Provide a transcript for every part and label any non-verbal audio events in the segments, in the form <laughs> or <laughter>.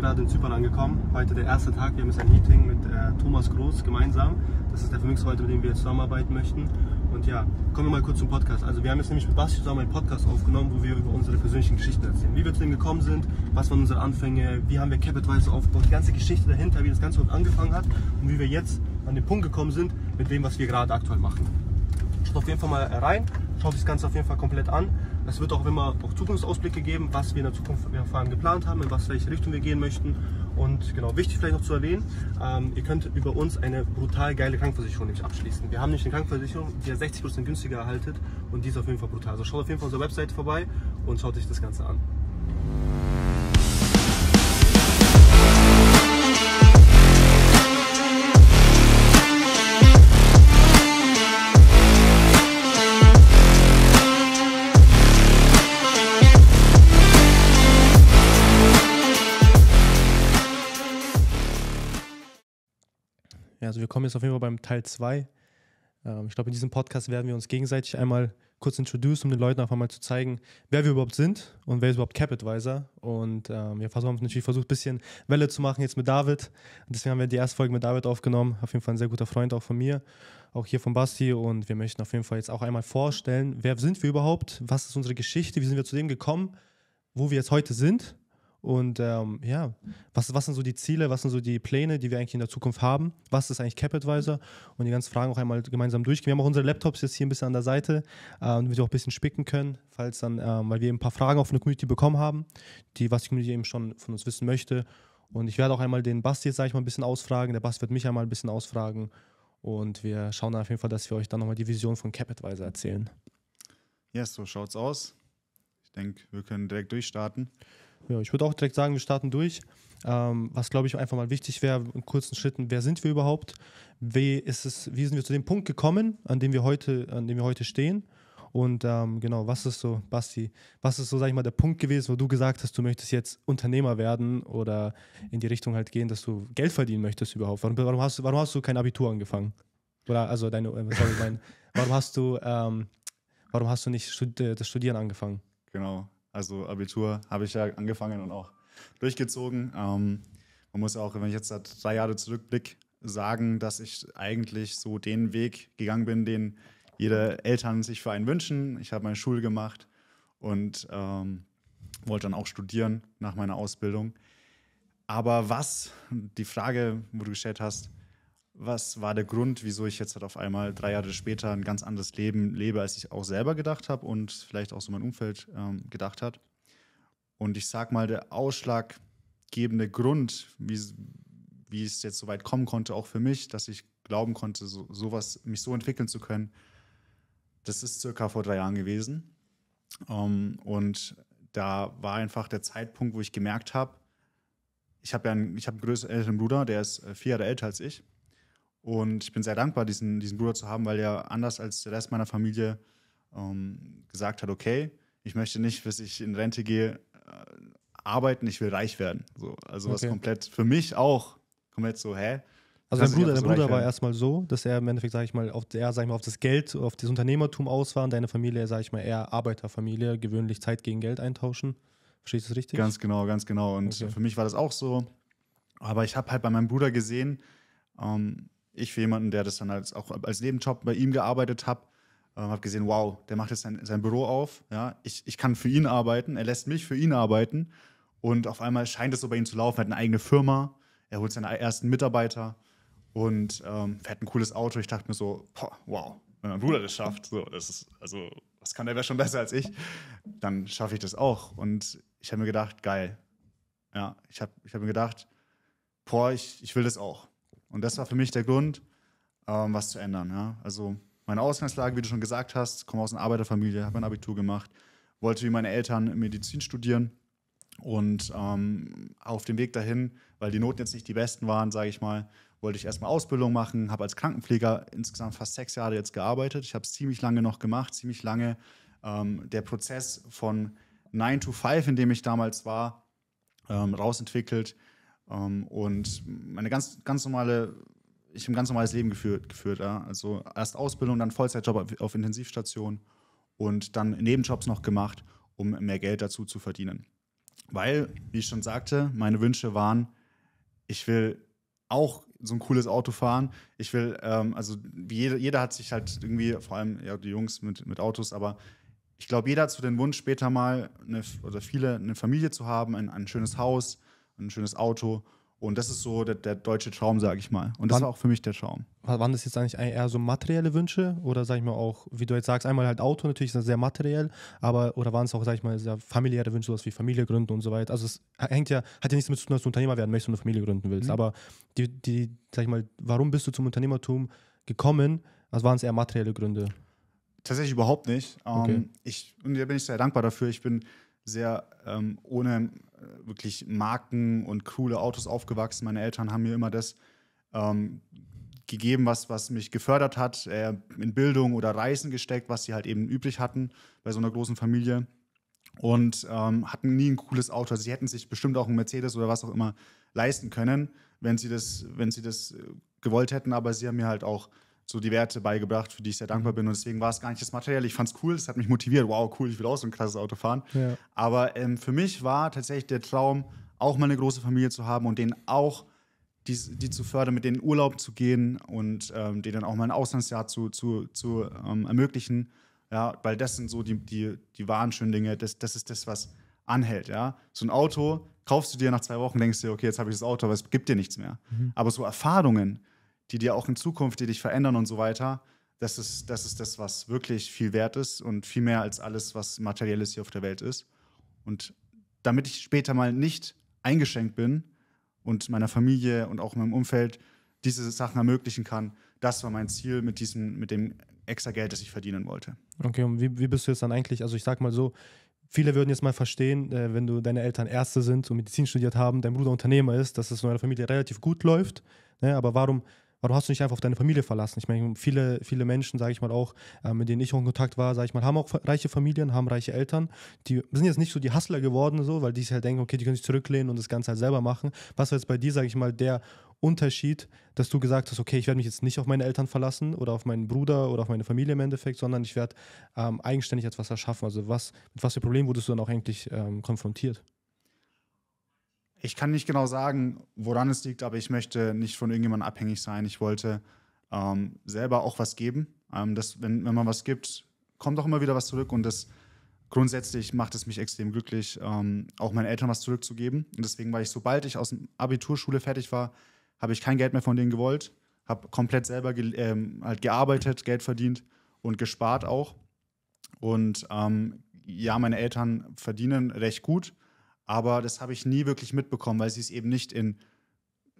gerade in Zypern angekommen. Heute der erste Tag. Wir haben jetzt ein Meeting mit äh, Thomas Groß gemeinsam. Das ist der Vermögensverwalter, mit dem wir zusammenarbeiten möchten. Und ja, kommen wir mal kurz zum Podcast. Also wir haben jetzt nämlich mit Basti zusammen einen Podcast aufgenommen, wo wir über unsere persönlichen Geschichten erzählen. Wie wir zu dem gekommen sind, was waren unsere Anfänge, wie haben wir Capitwise aufgebaut, die ganze Geschichte dahinter, wie das Ganze überhaupt angefangen hat und wie wir jetzt an den Punkt gekommen sind mit dem, was wir gerade aktuell machen. Schaut auf jeden Fall mal rein, schaut sich das Ganze auf jeden Fall komplett an. Es wird auch immer auch Zukunftsausblicke geben, was wir in der Zukunft mit Fahren geplant haben, in was welche Richtung wir gehen möchten. Und genau, wichtig vielleicht noch zu erwähnen, ähm, ihr könnt über uns eine brutal geile Krankenversicherung nicht abschließen. Wir haben nicht eine Krankenversicherung, die ihr 60% günstiger erhaltet und die ist auf jeden Fall brutal. Also schaut auf jeden Fall auf unserer Website vorbei und schaut euch das Ganze an. also wir kommen jetzt auf jeden Fall beim Teil 2. Ähm, ich glaube, in diesem Podcast werden wir uns gegenseitig einmal kurz introduce, um den Leuten auf einmal zu zeigen, wer wir überhaupt sind und wer ist überhaupt CapAdvisor. Und ähm, wir haben natürlich versucht, ein bisschen Welle zu machen jetzt mit David. deswegen haben wir die erste Folge mit David aufgenommen. Auf jeden Fall ein sehr guter Freund auch von mir, auch hier von Basti. Und wir möchten auf jeden Fall jetzt auch einmal vorstellen, wer sind wir überhaupt, was ist unsere Geschichte, wie sind wir zu dem gekommen, wo wir jetzt heute sind und ähm, ja, was, was sind so die Ziele, was sind so die Pläne, die wir eigentlich in der Zukunft haben? Was ist eigentlich CapAdvisor? Und die ganzen Fragen auch einmal gemeinsam durchgehen. Wir haben auch unsere Laptops jetzt hier ein bisschen an der Seite, äh, damit wir auch ein bisschen spicken können, falls dann, äh, weil wir eben ein paar Fragen auf eine Community bekommen haben, die, was die Community eben schon von uns wissen möchte. Und ich werde auch einmal den Basti jetzt, sage ich mal, ein bisschen ausfragen. Der Basti wird mich einmal ein bisschen ausfragen. Und wir schauen dann auf jeden Fall, dass wir euch dann nochmal die Vision von CapAdvisor erzählen. Ja, yes, so schaut's aus. Ich denke, wir können direkt durchstarten ja, ich würde auch direkt sagen, wir starten durch. Ähm, was, glaube ich, einfach mal wichtig wäre, in kurzen Schritten, wer sind wir überhaupt? Wie, ist es, wie sind wir zu dem Punkt gekommen, an dem wir heute, an dem wir heute stehen? Und ähm, genau, was ist so, Basti, was ist so, sag ich mal, der Punkt gewesen, wo du gesagt hast, du möchtest jetzt Unternehmer werden oder in die Richtung halt gehen, dass du Geld verdienen möchtest überhaupt? Warum, warum hast, warum hast du kein Abitur angefangen? Oder also deine, äh, sorry, mein, warum hast du, ähm, warum hast du nicht das Studieren angefangen? Genau. Also Abitur habe ich ja angefangen und auch durchgezogen. Ähm, man muss auch, wenn ich jetzt drei Jahre zurückblicke, sagen, dass ich eigentlich so den Weg gegangen bin, den jede Eltern sich für einen wünschen. Ich habe meine Schule gemacht und ähm, wollte dann auch studieren nach meiner Ausbildung. Aber was, die Frage, wo du gestellt hast, was war der Grund, wieso ich jetzt halt auf einmal drei Jahre später ein ganz anderes Leben lebe, als ich auch selber gedacht habe und vielleicht auch so mein Umfeld ähm, gedacht hat. Und ich sag mal, der ausschlaggebende Grund, wie, wie es jetzt so weit kommen konnte, auch für mich, dass ich glauben konnte, so, sowas, mich so entwickeln zu können, das ist circa vor drei Jahren gewesen. Ähm, und da war einfach der Zeitpunkt, wo ich gemerkt habe, ich habe ja einen, ich hab einen größeren älteren Bruder, der ist äh, vier Jahre älter als ich. Und ich bin sehr dankbar, diesen, diesen Bruder zu haben, weil er anders als der Rest meiner Familie ähm, gesagt hat, okay, ich möchte nicht, bis ich in Rente gehe, äh, arbeiten, ich will reich werden. So, also okay. was komplett für mich auch komplett so, hä? Also dein Bruder, dein Bruder war erstmal so, dass er im Endeffekt, sag ich mal, auf, er, sag ich mal, auf das Geld, auf das Unternehmertum aus war und deine Familie, sag ich mal, eher Arbeiterfamilie, gewöhnlich Zeit gegen Geld eintauschen. Verstehst du das richtig? Ganz genau, ganz genau. Und okay. für mich war das auch so. Aber ich habe halt bei meinem Bruder gesehen, ähm, ich für jemanden, der das dann als, auch als Nebenjob bei ihm gearbeitet habe, ähm, habe gesehen, wow, der macht jetzt sein, sein Büro auf, ja, ich, ich kann für ihn arbeiten, er lässt mich für ihn arbeiten und auf einmal scheint es so bei ihm zu laufen, er hat eine eigene Firma, er holt seinen ersten Mitarbeiter und ähm, fährt ein cooles Auto. Ich dachte mir so, boah, wow, wenn mein Bruder das schafft, so, das ist, also, was kann der wäre schon besser als ich, dann schaffe ich das auch. Und ich habe mir gedacht, geil. Ja, ich habe ich hab mir gedacht, boah, ich, ich will das auch. Und das war für mich der Grund, ähm, was zu ändern. Ja? Also meine Ausgangslage, wie du schon gesagt hast, komme aus einer Arbeiterfamilie, habe ein Abitur gemacht, wollte wie meine Eltern Medizin studieren und ähm, auf dem Weg dahin, weil die Noten jetzt nicht die besten waren, sage ich mal, wollte ich erstmal Ausbildung machen, habe als Krankenpfleger insgesamt fast sechs Jahre jetzt gearbeitet. Ich habe es ziemlich lange noch gemacht, ziemlich lange. Ähm, der Prozess von 9 to 5, in dem ich damals war, ähm, rausentwickelt ähm, und meine ganz, ganz normale, ich habe ein ganz normales Leben geführt, geführt ja? also erst Ausbildung, dann Vollzeitjob auf, auf Intensivstation und dann Nebenjobs noch gemacht, um mehr Geld dazu zu verdienen. Weil, wie ich schon sagte, meine Wünsche waren, ich will auch so ein cooles Auto fahren. Ich will, ähm, also jeder, jeder hat sich halt irgendwie, vor allem ja, die Jungs mit, mit Autos, aber ich glaube, jeder hat so den Wunsch, später mal eine, oder viele eine Familie zu haben, ein, ein schönes Haus, ein schönes Auto. Und das ist so der, der deutsche Traum, sage ich mal. Und das war auch für mich der Traum. Waren das jetzt eigentlich eher so materielle Wünsche oder sag ich mal auch, wie du jetzt sagst, einmal halt Auto natürlich ist das sehr materiell, aber oder waren es auch, sag ich mal, sehr familiäre Wünsche, sowas wie Familie gründen und so weiter. Also es hängt ja, hat ja nichts damit zu tun, dass du Unternehmer werden möchtest und eine Familie gründen willst. Mhm. Aber die, die, sag ich mal, warum bist du zum Unternehmertum gekommen? Also waren es eher materielle Gründe? Tatsächlich überhaupt nicht. Ähm, ich, und da bin ich sehr dankbar dafür. Ich bin sehr ähm, ohne wirklich Marken und coole Autos aufgewachsen. Meine Eltern haben mir immer das ähm, gegeben, was, was mich gefördert hat, äh, in Bildung oder Reisen gesteckt, was sie halt eben übrig hatten bei so einer großen Familie. Und ähm, hatten nie ein cooles Auto. Also sie hätten sich bestimmt auch einen Mercedes oder was auch immer leisten können, wenn sie das, wenn sie das äh, gewollt hätten. Aber sie haben mir halt auch so die Werte beigebracht, für die ich sehr dankbar mhm. bin. Und deswegen war es gar nicht das Material. Ich fand es cool, es hat mich motiviert. Wow, cool, ich will auch so ein krasses Auto fahren. Ja. Aber ähm, für mich war tatsächlich der Traum, auch mal eine große Familie zu haben und denen auch die, die zu fördern, mit denen Urlaub zu gehen und ähm, denen auch mal ein Auslandsjahr zu, zu, zu ähm, ermöglichen. Ja, weil das sind so die, die, die wahren schönen Dinge. Das, das ist das, was anhält. Ja? So ein Auto kaufst du dir nach zwei Wochen, denkst dir, okay, jetzt habe ich das Auto, aber es gibt dir nichts mehr. Mhm. Aber so Erfahrungen, die dir auch in Zukunft, die dich verändern und so weiter. Das ist, das ist das, was wirklich viel wert ist und viel mehr als alles, was materielles hier auf der Welt ist. Und damit ich später mal nicht eingeschränkt bin und meiner Familie und auch meinem Umfeld diese Sachen ermöglichen kann, das war mein Ziel mit, diesem, mit dem extra Geld, das ich verdienen wollte. Okay, und wie, wie bist du jetzt dann eigentlich, also ich sag mal so, viele würden jetzt mal verstehen, äh, wenn du deine Eltern Ärzte sind und Medizin studiert haben, dein Bruder Unternehmer ist, dass es in deiner Familie relativ gut läuft. Ne? Aber warum Warum hast du nicht einfach auf deine Familie verlassen? Ich meine, viele, viele Menschen, sage ich mal auch, ähm, mit denen ich auch in Kontakt war, sage ich mal, haben auch reiche Familien, haben reiche Eltern. Die sind jetzt nicht so die Hustler geworden, so, weil die sich halt denken, okay, die können sich zurücklehnen und das Ganze halt selber machen. Was war jetzt bei dir, sage ich mal, der Unterschied, dass du gesagt hast, okay, ich werde mich jetzt nicht auf meine Eltern verlassen oder auf meinen Bruder oder auf meine Familie im Endeffekt, sondern ich werde ähm, eigenständig etwas erschaffen. Also was, mit was für Problemen wurdest du dann auch eigentlich ähm, konfrontiert? ich kann nicht genau sagen, woran es liegt, aber ich möchte nicht von irgendjemandem abhängig sein. Ich wollte ähm, selber auch was geben. Ähm, das, wenn, wenn man was gibt, kommt auch immer wieder was zurück und das grundsätzlich macht es mich extrem glücklich, ähm, auch meinen Eltern was zurückzugeben. Und deswegen war ich, sobald ich aus der Abiturschule fertig war, habe ich kein Geld mehr von denen gewollt, habe komplett selber ge ähm, halt gearbeitet, Geld verdient und gespart auch. Und ähm, ja, meine Eltern verdienen recht gut. Aber das habe ich nie wirklich mitbekommen, weil sie es eben nicht in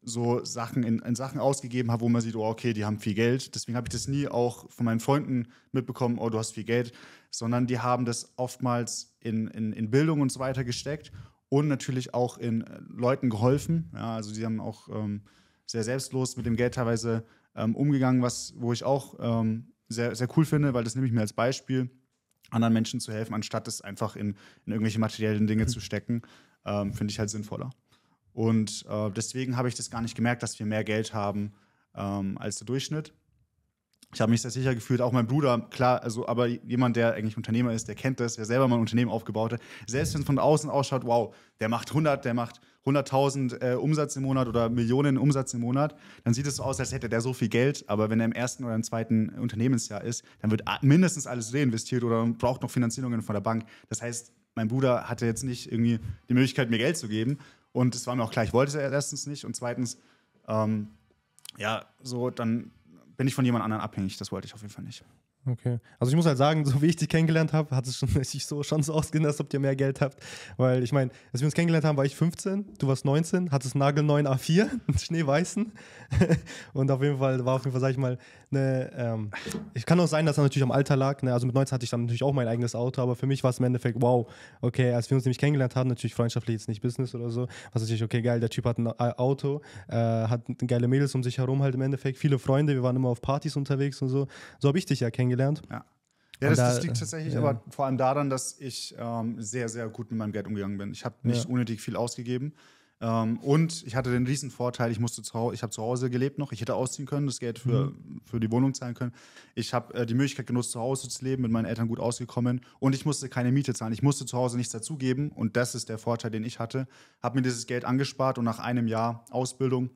so Sachen, in, in Sachen ausgegeben habe, wo man sieht, oh, okay, die haben viel Geld. Deswegen habe ich das nie auch von meinen Freunden mitbekommen, oh, du hast viel Geld, sondern die haben das oftmals in, in, in Bildung und so weiter gesteckt und natürlich auch in äh, Leuten geholfen. Ja, also die haben auch ähm, sehr selbstlos mit dem Geld teilweise ähm, umgegangen, was, wo ich auch ähm, sehr, sehr cool finde, weil das nehme ich mir als Beispiel anderen Menschen zu helfen, anstatt es einfach in, in irgendwelche materiellen Dinge mhm. zu stecken, ähm, finde ich halt sinnvoller. Und äh, deswegen habe ich das gar nicht gemerkt, dass wir mehr Geld haben ähm, als der Durchschnitt. Ich habe mich sehr sicher gefühlt, auch mein Bruder, klar, also aber jemand, der eigentlich Unternehmer ist, der kennt das, der selber mal ein Unternehmen aufgebaut hat. Selbst wenn es von außen ausschaut, wow, der macht 100, der macht 100.000 äh, Umsatz im Monat oder Millionen Umsatz im Monat, dann sieht es so aus, als hätte der so viel Geld. Aber wenn er im ersten oder im zweiten Unternehmensjahr ist, dann wird mindestens alles reinvestiert oder braucht noch Finanzierungen von der Bank. Das heißt, mein Bruder hatte jetzt nicht irgendwie die Möglichkeit, mir Geld zu geben. Und es war mir auch klar, ich wollte es erstens nicht. Und zweitens, ähm, ja, so, dann bin ich von jemand anderem abhängig. Das wollte ich auf jeden Fall nicht. Okay. Also ich muss halt sagen, <laughs> so wie ich dich kennengelernt habe, hat es schon sich <laughs> so schon so ausgesehen, als ob ihr mehr Geld habt. Weil ich meine, als wir uns kennengelernt haben, war ich 15, du warst 19, hattest nagelneuen A4, einen <laughs> schneeweißen. Und auf jeden Fall war auf jeden Fall, sag ich mal, ne, ähm, ich kann auch sein, dass er natürlich am Alter lag. Ne? Also mit 19 hatte ich dann natürlich auch mein eigenes Auto, aber für mich war es im Endeffekt, wow, okay, als wir uns nämlich kennengelernt haben, natürlich freundschaftlich jetzt nicht Business oder so, was natürlich, okay, geil, der Typ hat ein äh, Auto, äh, hat geile Mädels um sich herum halt im Endeffekt, viele Freunde, wir waren immer auf Partys unterwegs und so. So habe ich dich ja kennengelernt kennengelernt. Ja. Ja, das, da, das, liegt tatsächlich ja. aber vor allem daran, dass ich ähm, sehr, sehr gut mit meinem Geld umgegangen bin. Ich habe nicht ja. unnötig viel ausgegeben. Ähm, und ich hatte den riesen Vorteil, ich musste zu, ich habe zu Hause gelebt noch, ich hätte ausziehen können, das Geld für, mhm. für die Wohnung zahlen können. Ich habe äh, die Möglichkeit genutzt, zu Hause zu leben, mit meinen Eltern gut ausgekommen und ich musste keine Miete zahlen. Ich musste zu Hause nichts dazugeben und das ist der Vorteil, den ich hatte. Habe mir dieses Geld angespart und nach einem Jahr Ausbildung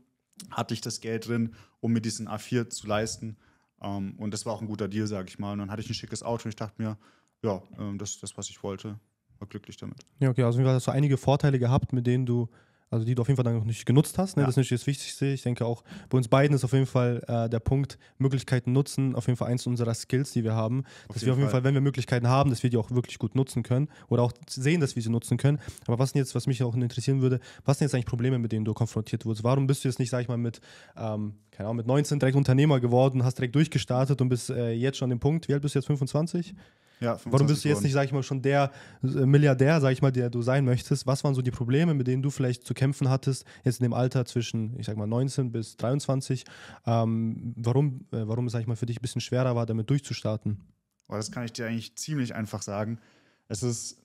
hatte ich das Geld drin, um mir diesen A4 zu leisten ähm, und das war auch ein guter Deal, sage ich mal. Und dann hatte ich ein schickes Auto und ich dachte mir, ja, ähm, das ist das, was ich wollte. War glücklich damit. Ja, okay, also du hast du einige Vorteile gehabt, mit denen du also die du auf jeden Fall dann noch nicht genutzt hast. Ne? Ja. Das ist natürlich das Wichtigste. Ich denke auch, bei uns beiden ist auf jeden Fall äh, der Punkt, Möglichkeiten nutzen, auf jeden Fall eins unserer Skills, die wir haben. Auf dass wir auf jeden Fall. Fall. wenn wir Möglichkeiten haben, dass wir die auch wirklich gut nutzen können oder auch sehen, dass wir sie nutzen können. Aber was jetzt, was mich auch interessieren würde, was sind jetzt eigentlich Probleme, mit denen du konfrontiert wurdest? Warum bist du jetzt nicht, sag ich mal, mit, ähm, keine Ahnung, mit 19 direkt Unternehmer geworden, hast direkt durchgestartet und bist äh, jetzt schon an dem Punkt, wie alt bist du jetzt, 25? Ja, Warum bist du jetzt nicht, sag ich mal, schon der äh, Milliardär, sag ich mal, der du sein möchtest? Was waren so die Probleme, mit denen du vielleicht zu kämpfen hattest, jetzt in dem Alter zwischen, ich sag mal, 19 bis 23? Ähm, warum, äh, warum, sag ich mal, für dich ein bisschen schwerer war, damit durchzustarten? Oh, das kann ich dir eigentlich ziemlich einfach sagen. Es ist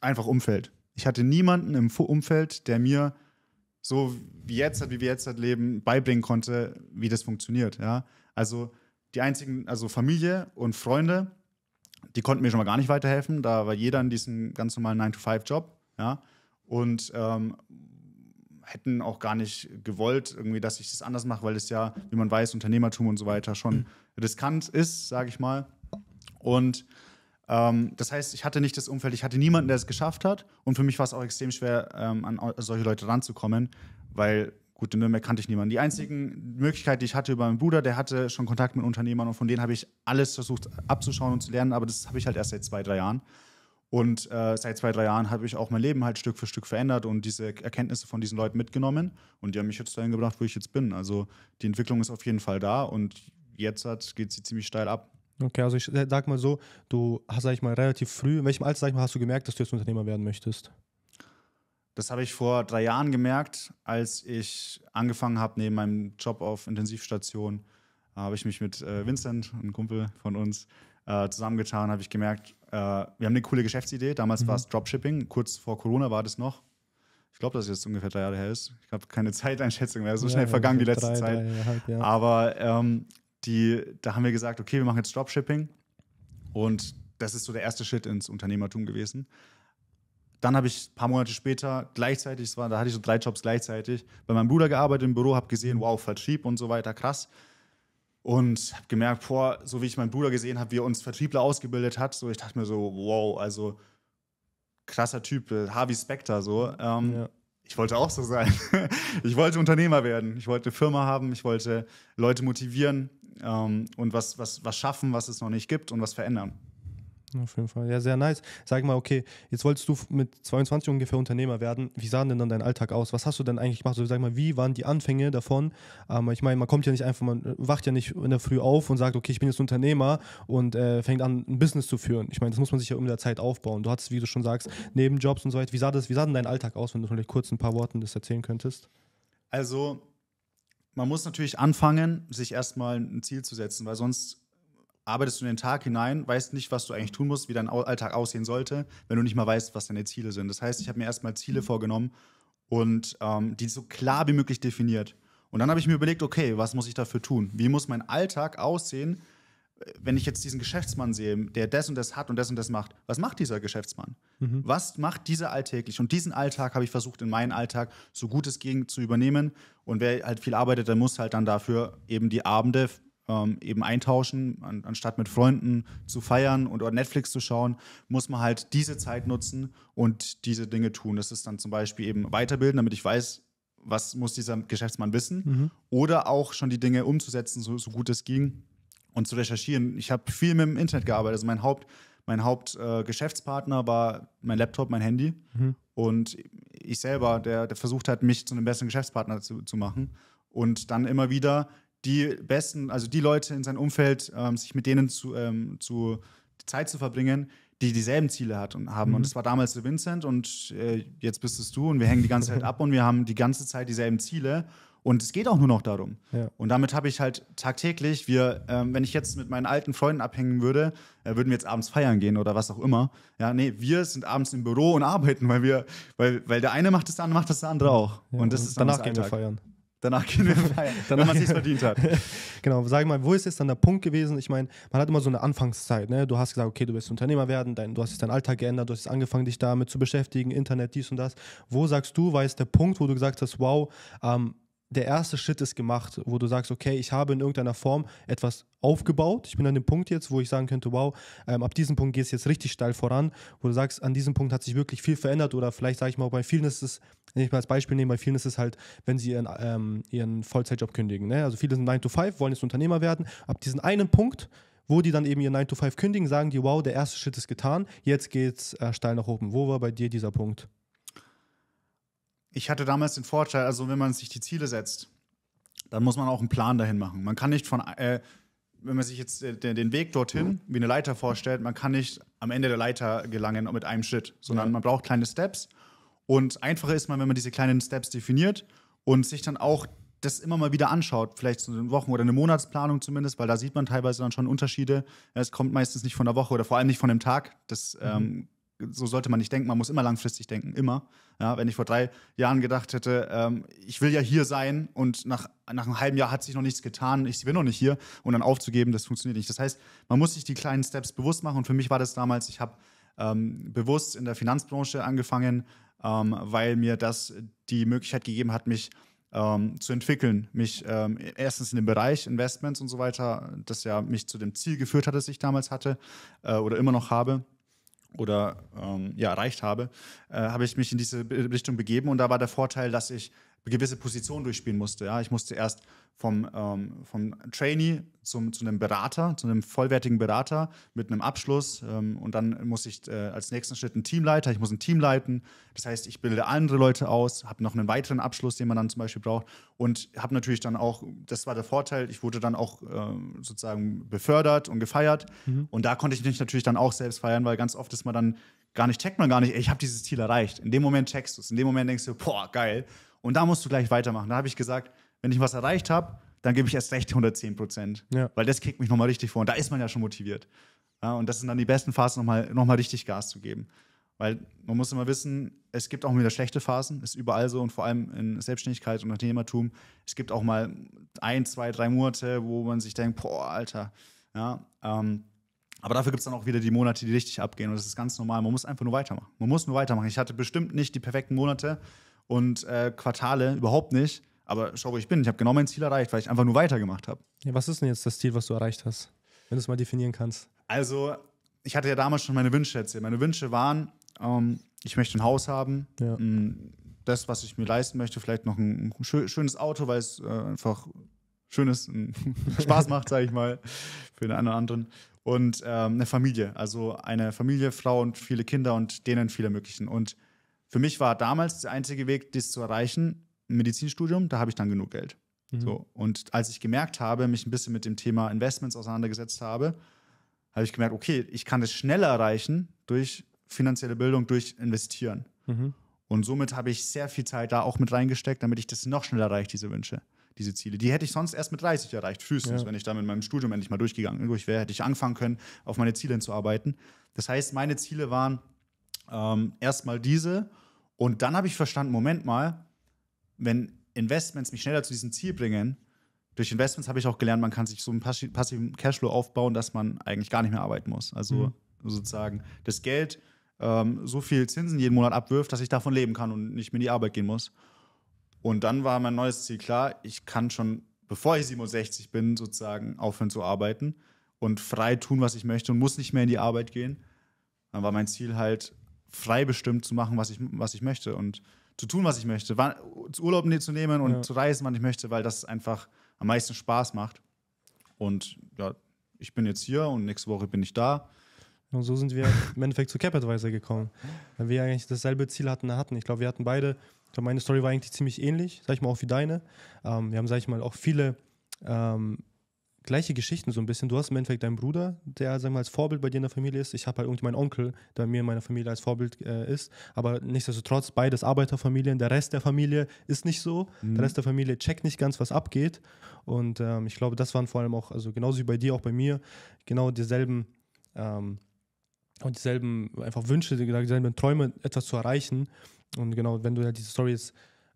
einfach Umfeld. Ich hatte niemanden im Umfeld, der mir so wie jetzt, wie wir jetzt halt leben, beibringen konnte, wie das funktioniert. Ja? Also die einzigen, also Familie und Freunde, die konnten mir schon mal gar nicht weiterhelfen. Da war jeder in diesem ganz normalen 9-to-5-Job, ja. Und ähm, hätten auch gar nicht gewollt, irgendwie, dass ich das anders mache, weil es ja, wie man weiß, Unternehmertum und so weiter schon mhm. riskant ist, sage ich mal. Und ähm, das heißt, ich hatte nicht das Umfeld, ich hatte niemanden, der es geschafft hat. Und für mich war es auch extrem schwer, ähm, an solche Leute ranzukommen, weil Gut, in Nürnberg kannte ich niemanden. Die einzige Möglichkeit, die ich hatte über meinen Bruder, der hatte schon Kontakt mit Unternehmern und von denen habe ich alles versucht abzuschauen und zu lernen, aber das habe ich halt erst seit zwei, drei Jahren. Und äh, seit zwei, drei Jahren habe ich auch mein Leben halt Stück für Stück verändert und diese Erkenntnisse von diesen Leuten mitgenommen. Und die haben mich jetzt dahin gebracht, wo ich jetzt bin. Also die Entwicklung ist auf jeden Fall da und jetzt geht sie ziemlich steil ab. Okay, also ich äh, sag mal so, du hast, sag ich mal, relativ früh, in welchem Alter, sag ich mal, hast du gemerkt, dass du jetzt Unternehmer werden möchtest? Das habe ich vor drei Jahren gemerkt, als ich angefangen habe, neben meinem Job auf Intensivstation, äh, habe ich mich mit äh, Vincent, einem Kumpel von uns, äh, zusammengetan, habe ich gemerkt, äh, wir haben eine coole Geschäftsidee. Damals mhm. war es Dropshipping, kurz vor Corona war das noch. Ich glaube, dass es jetzt ungefähr drei Jahre her ist. Ich habe keine <laughs> Zeiteinschätzung mehr, so ja, schnell vergangen die letzte drei, Zeit. Drei, halt, ja. Aber ähm, die, da haben wir gesagt, okay, wir machen jetzt Dropshipping. Und das ist so der erste Schritt ins Unternehmertum gewesen. Dann habe ich ein paar Monate später gleichzeitig, war, da hatte ich so drei Jobs gleichzeitig, bei meinem Bruder gearbeitet im Büro, habe gesehen, wow, Vertrieb und so weiter, krass. Und habe gemerkt, boah, so wie ich meinen Bruder gesehen habe, wie er uns Vertriebler ausgebildet hat, so ich dachte mir so, wow, also krasser Typ, äh, Harvey Specter so. Ähm, ja. Ich wollte auch so sein. <laughs> ich wollte Unternehmer werden, ich wollte eine Firma haben, ich wollte Leute motivieren ähm, und was, was, was schaffen, was es noch nicht gibt und was verändern. Auf jeden Fall. Ja, sehr nice. Sag mal, okay, jetzt wolltest du mit 22 ungefähr Unternehmer werden. Wie sah denn dann dein Alltag aus? Was hast du denn eigentlich gemacht? Also, sag mal, wie waren die Anfänge davon? Ähm, ich meine, man kommt ja nicht einfach, man äh, wacht ja nicht in der Früh auf und sagt, okay, ich bin jetzt Unternehmer und äh, fängt an, ein Business zu führen. Ich meine, das muss man sich ja um der Zeit aufbauen. Du hattest, wie du schon sagst, Nebenjobs und so weiter. Wie sah, das, wie sah denn dein Alltag aus, wenn du vielleicht kurz ein paar Worte das erzählen könntest? Also, man muss natürlich anfangen, sich erstmal ein Ziel zu setzen, weil sonst arbeitest du in den Tag hinein, weißt nicht, was du eigentlich tun musst, wie dein Alltag aussehen sollte, wenn du nicht mal weißt, was deine Ziele sind. Das heißt, ich habe mir erstmal Ziele mhm. vorgenommen und ähm, die so klar wie möglich definiert. Und dann habe ich mir überlegt, okay, was muss ich dafür tun? Wie muss mein Alltag aussehen, äh, wenn ich jetzt diesen Geschäftsmann sehe, der das und das hat und das und das macht, was macht dieser Geschäftsmann? Mhm. Was macht dieser alltäglich? Und diesen Alltag habe ich versucht, in meinen Alltag so gut es ging zu übernehmen. Und wer halt viel arbeitet, der muss halt dann dafür eben die Abende ähm, eben eintauschen. An, anstatt mit Freunden zu feiern und oder Netflix zu schauen, muss man halt diese Zeit nutzen und diese Dinge tun. Das ist dann zum Beispiel eben weiterbilden, damit ich weiß, was muss dieser Geschäftsmann wissen mhm. oder auch schon die Dinge umzusetzen, so, so gut es ging und zu recherchieren. Ich habe viel mit dem Internet gearbeitet. Also mein Haupt, mein Hauptgeschäftspartner äh, war mein Laptop, mein Handy mhm. und ich selber, der, der, versucht hat, mich zu einem besseren Geschäftspartner zu, zu machen und dann immer wieder die besten, also die Leute in seinem Umfeld, ähm, sich mit denen zu, ähm, zu Zeit zu verbringen, die dieselben Ziele hat und haben. Mhm. Und das war damals der Vincent und äh, jetzt bist es du und wir hängen die ganze Zeit <laughs> ab und wir haben die ganze Zeit dieselben Ziele. Und es geht auch nur noch darum. Ja. Und damit habe ich halt tagtäglich, wir, ähm, wenn ich jetzt mit meinen alten Freunden abhängen würde, äh, würden wir jetzt abends feiern gehen oder was auch immer. Ja, nee, wir sind abends im Büro und <laughs> arbeiten, weil wir, weil, weil der eine macht das, der andere macht das, der andere auch. Ja, und das und ist danach gehen wir feiern. Danach gehen wir <laughs> feiern, wenn man es verdient hat. <laughs> genau, sag mal, wo ist jetzt dann der Punkt gewesen? Ich meine, man hat immer so eine Anfangszeit. Ne? Du hast gesagt, okay, du willst Unternehmer werden, dein, du hast jetzt deinen Alltag geändert, du hast angefangen, dich damit zu beschäftigen, Internet, dies und das. Wo sagst du, war jetzt der Punkt, wo du gesagt hast, wow, ähm, der erste Schritt ist gemacht, wo du sagst, okay, ich habe in irgendeiner Form etwas aufgebaut. Ich bin an dem Punkt jetzt, wo ich sagen könnte, wow, ähm, ab diesem Punkt geht es jetzt richtig steil voran, wo du sagst, an diesem Punkt hat sich wirklich viel verändert oder vielleicht sage ich mal, bei vielen ist es, wenn ich mal als Beispiel nehme, bei vielen ist es halt, wenn sie ihren, ähm, ihren Vollzeitjob kündigen. Ne? Also viele sind 9 to 5, wollen jetzt Unternehmer werden. Ab diesem einen Punkt wo die dann eben ihr 9 to 5 kündigen, sagen die, wow, der erste Schritt ist getan, jetzt geht's äh, steil nach oben. Wo war bei dir dieser Punkt? ich hatte damals den Vorteil, also wenn man sich die Ziele setzt, dann muss man auch einen Plan dahin machen. Man kann nicht von, äh, wenn man sich jetzt äh, den Weg dorthin mhm. wie eine Leiter vorstellt, man kann nicht am Ende der Leiter gelangen mit einem Schritt, sondern ja. man braucht kleine Steps. Und einfacher ist man, wenn man diese kleinen Steps definiert und sich dann auch das immer mal wieder anschaut, vielleicht so eine Wochen- oder eine Monatsplanung zumindest, weil da sieht man teilweise dann schon Unterschiede. Es kommt meistens nicht von der Woche oder vor allem nicht von dem Tag. Das mhm. ähm, so sollte man nicht denken, man muss immer langfristig denken, immer. Ja, wenn ich vor drei Jahren gedacht hätte, ähm, ich will ja hier sein und nach, nach einem halben Jahr hat sich noch nichts getan, ich bin noch nicht hier und dann aufzugeben, das funktioniert nicht. Das heißt, man muss sich die kleinen Steps bewusst machen und für mich war das damals, ich habe ähm, bewusst in der Finanzbranche angefangen, ähm, weil mir das die Möglichkeit gegeben hat, mich ähm, zu entwickeln, mich ähm, erstens in dem Bereich Investments und so weiter, das ja mich zu dem Ziel geführt hat, das ich damals hatte äh, oder immer noch habe oder ähm, ja, erreicht habe, äh, habe ich mich in diese Richtung begeben. Und da war der Vorteil, dass ich gewisse Positionen durchspielen musste. Ja, ich musste erst vom, ähm, vom Trainee zum, zu einem Berater, zu einem vollwertigen Berater mit einem Abschluss ähm, und dann muss ich äh, als nächsten Schritt einen Teamleiter, ich muss ein Team leiten. Das heißt, ich bilde andere Leute aus, habe noch einen weiteren Abschluss, den man dann zum Beispiel braucht und habe natürlich dann auch, das war der Vorteil, ich wurde dann auch äh, sozusagen befördert und gefeiert mhm. und da konnte ich mich natürlich dann auch selbst feiern, weil ganz oft ist man dann gar nicht, checkt man gar nicht, ey, ich habe dieses Ziel erreicht. In dem Moment checkst du es, in dem Moment denkst du, boah, geil. Und da musst du gleich weitermachen. Da habe ich gesagt, wenn ich was erreicht habe, dann gebe ich erst recht 110 Prozent. Ja. Weil das kriegt mich nochmal richtig vor. Und da ist man ja schon motiviert. Ja, und das sind dann die besten Phasen, nochmal noch mal richtig Gas zu geben. Weil man muss immer wissen, es gibt auch wieder schlechte Phasen, ist überall so und vor allem in Selbstständigkeit und Unternehmertum. Es gibt auch mal ein, zwei, drei Monate, wo man sich denkt, boah, Alter. Ja, ähm, aber dafür gibt es dann auch wieder die Monate, die richtig abgehen und das ist ganz normal. Man muss einfach nur weitermachen. Man muss nur weitermachen. Ich hatte bestimmt nicht die perfekten Monate, und äh, Quartale überhaupt nicht. Aber schau, wo ich bin. Ich habe genau mein Ziel erreicht, weil ich einfach nur weitergemacht habe. Ja, was ist denn jetzt das Ziel, was du erreicht hast? Wenn du es mal definieren kannst. Also, ich hatte ja damals schon meine Wünsche erzählt. Meine Wünsche waren, ähm, ich möchte ein Haus haben, ja. das, was ich mir leisten möchte, vielleicht noch ein, schönes Auto, weil es äh, einfach schönes <laughs> Spaß macht, sage ich mal, für den einen oder anderen. Und ähm, eine Familie, also eine Familie, Frau und viele Kinder und denen viel ermöglichen. Und für mich war damals der einzige Weg, das zu erreichen, ein Medizinstudium, da habe ich dann genug Geld. Mhm. So. Und als ich gemerkt habe, mich ein bisschen mit dem Thema Investments auseinandergesetzt habe, habe ich gemerkt, okay, ich kann das schneller erreichen durch finanzielle Bildung, durch Investieren. Mhm. Und somit habe ich sehr viel Zeit da auch mit reingesteckt, damit ich das noch schneller erreiche, diese Wünsche, diese Ziele. Die hätte ich sonst erst mit 30 erreicht, frühestens, ja. wenn ich da mit meinem Studium endlich mal durchgegangen durch wäre, hätte ich anfangen können, auf meine Ziele hinzuarbeiten. Das heißt, meine Ziele waren ähm, Erstmal diese. Und dann habe ich verstanden, Moment mal, wenn Investments mich schneller zu diesem Ziel bringen, durch Investments habe ich auch gelernt, man kann sich so einen passiven Cashflow aufbauen, dass man eigentlich gar nicht mehr arbeiten muss. Also mhm. sozusagen das Geld ähm, so viel Zinsen jeden Monat abwirft, dass ich davon leben kann und nicht mehr in die Arbeit gehen muss. Und dann war mein neues Ziel klar, ich kann schon, bevor ich 67 bin, sozusagen aufhören zu arbeiten und frei tun, was ich möchte und muss nicht mehr in die Arbeit gehen. Dann war mein Ziel halt, frei bestimmt zu machen, was ich, was ich möchte und zu tun, was ich möchte, wann, Urlaub zu nehmen und ja. zu reisen, wann ich möchte, weil das einfach am meisten Spaß macht. Und ja, ich bin jetzt hier und nächste Woche bin ich da. Und so sind wir <laughs> im Endeffekt zu CapAdvisor gekommen, weil wir eigentlich dasselbe Ziel hatten. hatten. Ich glaube, wir hatten beide, ich glaube, meine Story war eigentlich ziemlich ähnlich, sag ich mal, auch wie deine. Ähm, wir haben, sag ich mal, auch viele ähm, gleiche Geschichten so ein bisschen. Du hast im Endeffekt deinen Bruder, der sagen wir, als Vorbild bei dir in der Familie ist. Ich habe halt irgendwie meinen Onkel, der mir in meiner Familie als Vorbild äh, ist. Aber nichtsdestotrotz, beides Arbeiterfamilien. Der Rest der Familie ist nicht so. Mhm. Der Rest der Familie checkt nicht ganz, was abgeht. Und ähm, ich glaube, das waren vor allem auch, also genauso wie bei dir, auch bei mir, genau dieselben. Ähm, und dieselben einfach Wünsche, dieselben Träume, etwas zu erreichen. Und genau, wenn du halt diese Story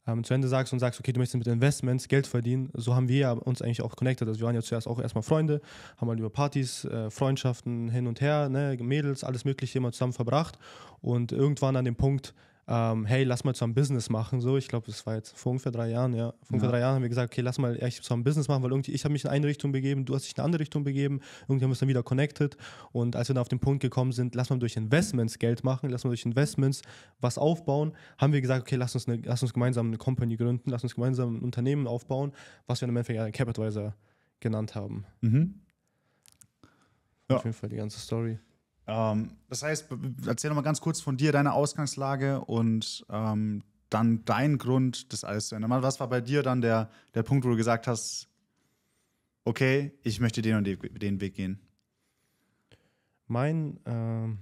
ähm, zu Ende sagst und sagst, okay, du möchtest mit Investments Geld verdienen, so haben wir uns eigentlich auch connected. Also wir waren ja zuerst auch erstmal Freunde, haben halt über Partys, äh, Freundschaften hin und her, ne, Mädels, alles Mögliche immer zusammen verbracht und irgendwann an dem Punkt, ähm, hey, lass mal zusammen Business machen. So, ich glaube, das war jetzt vor ungefähr drei Jahren, ja. Vor ungefähr drei Jahren haben wir gesagt, okay, lass mal echt zusammen Business machen, weil irgendwie, ich habe mich in eine Richtung begeben, du hast dich in eine andere Richtung begeben, irgendwie haben wir uns dann wieder connected. Und als wir dann auf den Punkt gekommen sind, lass mal durch Investments Geld machen, lass mal durch Investments was aufbauen, haben wir gesagt, okay, lass uns, eine, lass uns gemeinsam eine Company gründen, lass uns gemeinsam ein Unternehmen aufbauen, was wir im Endeffekt ja Capitalizer genannt haben. Mhm. Ja. Auf jeden Fall die ganze Story. Ähm, das heißt, erzähl noch mal ganz kurz von dir, deine Ausgangslage und ähm, dann dein Grund, das alles zu ändern. Was war bei dir dann der, der Punkt, wo du gesagt hast, okay, ich möchte den und den Weg gehen? Mein, äh,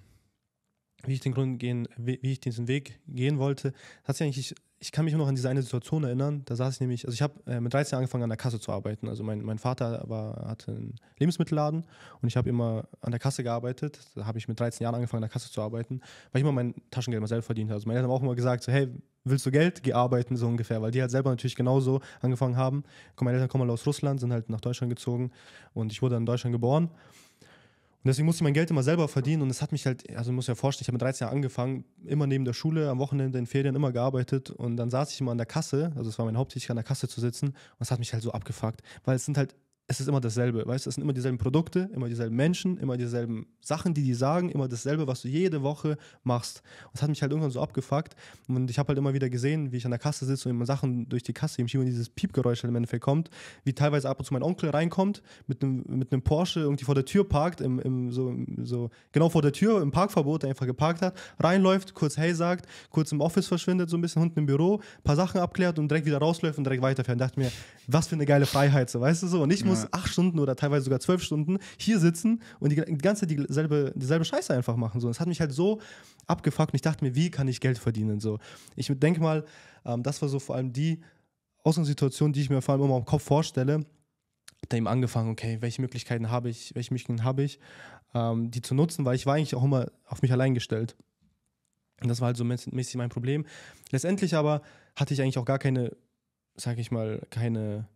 wie ich den Grund gehen, wie ich diesen Weg gehen wollte, hat sich eigentlich, ich, ich kann mich nur noch an diese eine Situation erinnern. Da saß ich nämlich, also ich habe äh, mit 13 angefangen an der Kasse zu arbeiten. Also mein, mein Vater war, hatte einen Lebensmittelladen und ich habe immer an der Kasse gearbeitet. Da habe ich mit 13 Jahren angefangen an der Kasse zu arbeiten, weil ich immer mein Taschengeld mal selbst verdient habe. Also meine Eltern haben auch immer gesagt, so, hey, willst du Geld gearbeiten, so ungefähr, weil die halt selber natürlich genauso angefangen haben. Meine Eltern kommen alle aus Russland, sind halt nach Deutschland gezogen und ich wurde in Deutschland geboren. Und deswegen musste ich mein Geld immer selber verdienen und es hat mich halt, also muss ja vorstellen, ich habe mit 13 Jahren angefangen, immer neben der Schule, am Wochenende, in Ferien immer gearbeitet und dann saß ich immer an der Kasse, also es war mein Haupttätigkeit, an der Kasse zu sitzen und es hat mich halt so abgefuckt, weil es sind halt es ist immer dasselbe, weißt du, es sind immer dieselben Produkte, immer dieselben Menschen, immer dieselben Sachen, die die sagen, immer dasselbe, was du jede Woche machst. Und das hat mich halt irgendwann so abgefuckt und ich habe halt immer wieder gesehen, wie ich an der Kasse sitze und immer Sachen durch die Kasse schiebe und dieses Piepgeräusch halt im Endeffekt kommt, wie teilweise ab und zu mein Onkel reinkommt, mit einem, mit einem Porsche irgendwie vor der Tür parkt, im, im so, so, genau vor der Tür, im Parkverbot, der einfach geparkt hat, reinläuft, kurz Hey sagt, kurz im Office verschwindet, so ein bisschen unten im Büro, paar Sachen abklärt und direkt wieder rausläuft und direkt weiterfährt. Und dachte mir, was für eine geile Freiheit, so, weißt du so, und ich muss ja. acht Stunden oder teilweise sogar zwölf Stunden hier sitzen und die, die ganze Zeit dieselbe, dieselbe Scheiße einfach machen. So, das hat mich halt so abgefuckt und ich dachte mir, wie kann ich Geld verdienen? So, ich denke mal, ähm, das war so vor allem die Ausgangssituation, die ich mir vor allem immer im Kopf vorstelle. Hab dann eben angefangen, okay, welche Möglichkeiten habe ich, welche Möglichkeiten habe ich, ähm, die zu nutzen, weil ich war eigentlich auch immer auf mich allein gestellt. Und das war halt so mäßig mein Problem. Letztendlich aber hatte ich eigentlich auch gar keine, sag ich mal, keine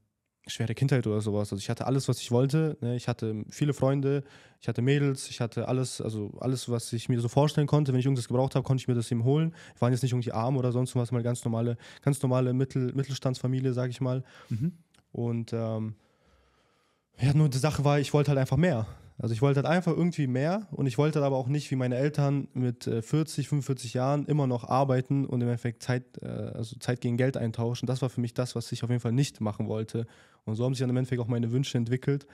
schwere Kindheit oder sowas. Also ich hatte alles, was ich wollte. Ne? Ich hatte viele Freunde, ich hatte Mädels, ich hatte alles, also alles, was ich mir so vorstellen konnte. Wenn ich irgendwas gebraucht habe, konnte ich mir das eben holen. Wir waren jetzt nicht irgendwie arm oder sonst was, mal ganz normale, ganz normale Mittel, Mittelstandsfamilie, sag ich mal. Mhm. Und ähm, ja, nur die Sache war, ich wollte halt einfach mehr. Also ich wollte halt einfach irgendwie mehr und ich wollte halt aber auch nicht wie meine Eltern mit 40, äh, 45 Jahren immer noch arbeiten und im Endeffekt Zeit, äh, also Zeit gegen Geld eintauschen. Das war für mich das, was ich auf jeden Fall nicht machen wollte. Und so haben sich dann im Endeffekt auch meine Wünsche entwickelt,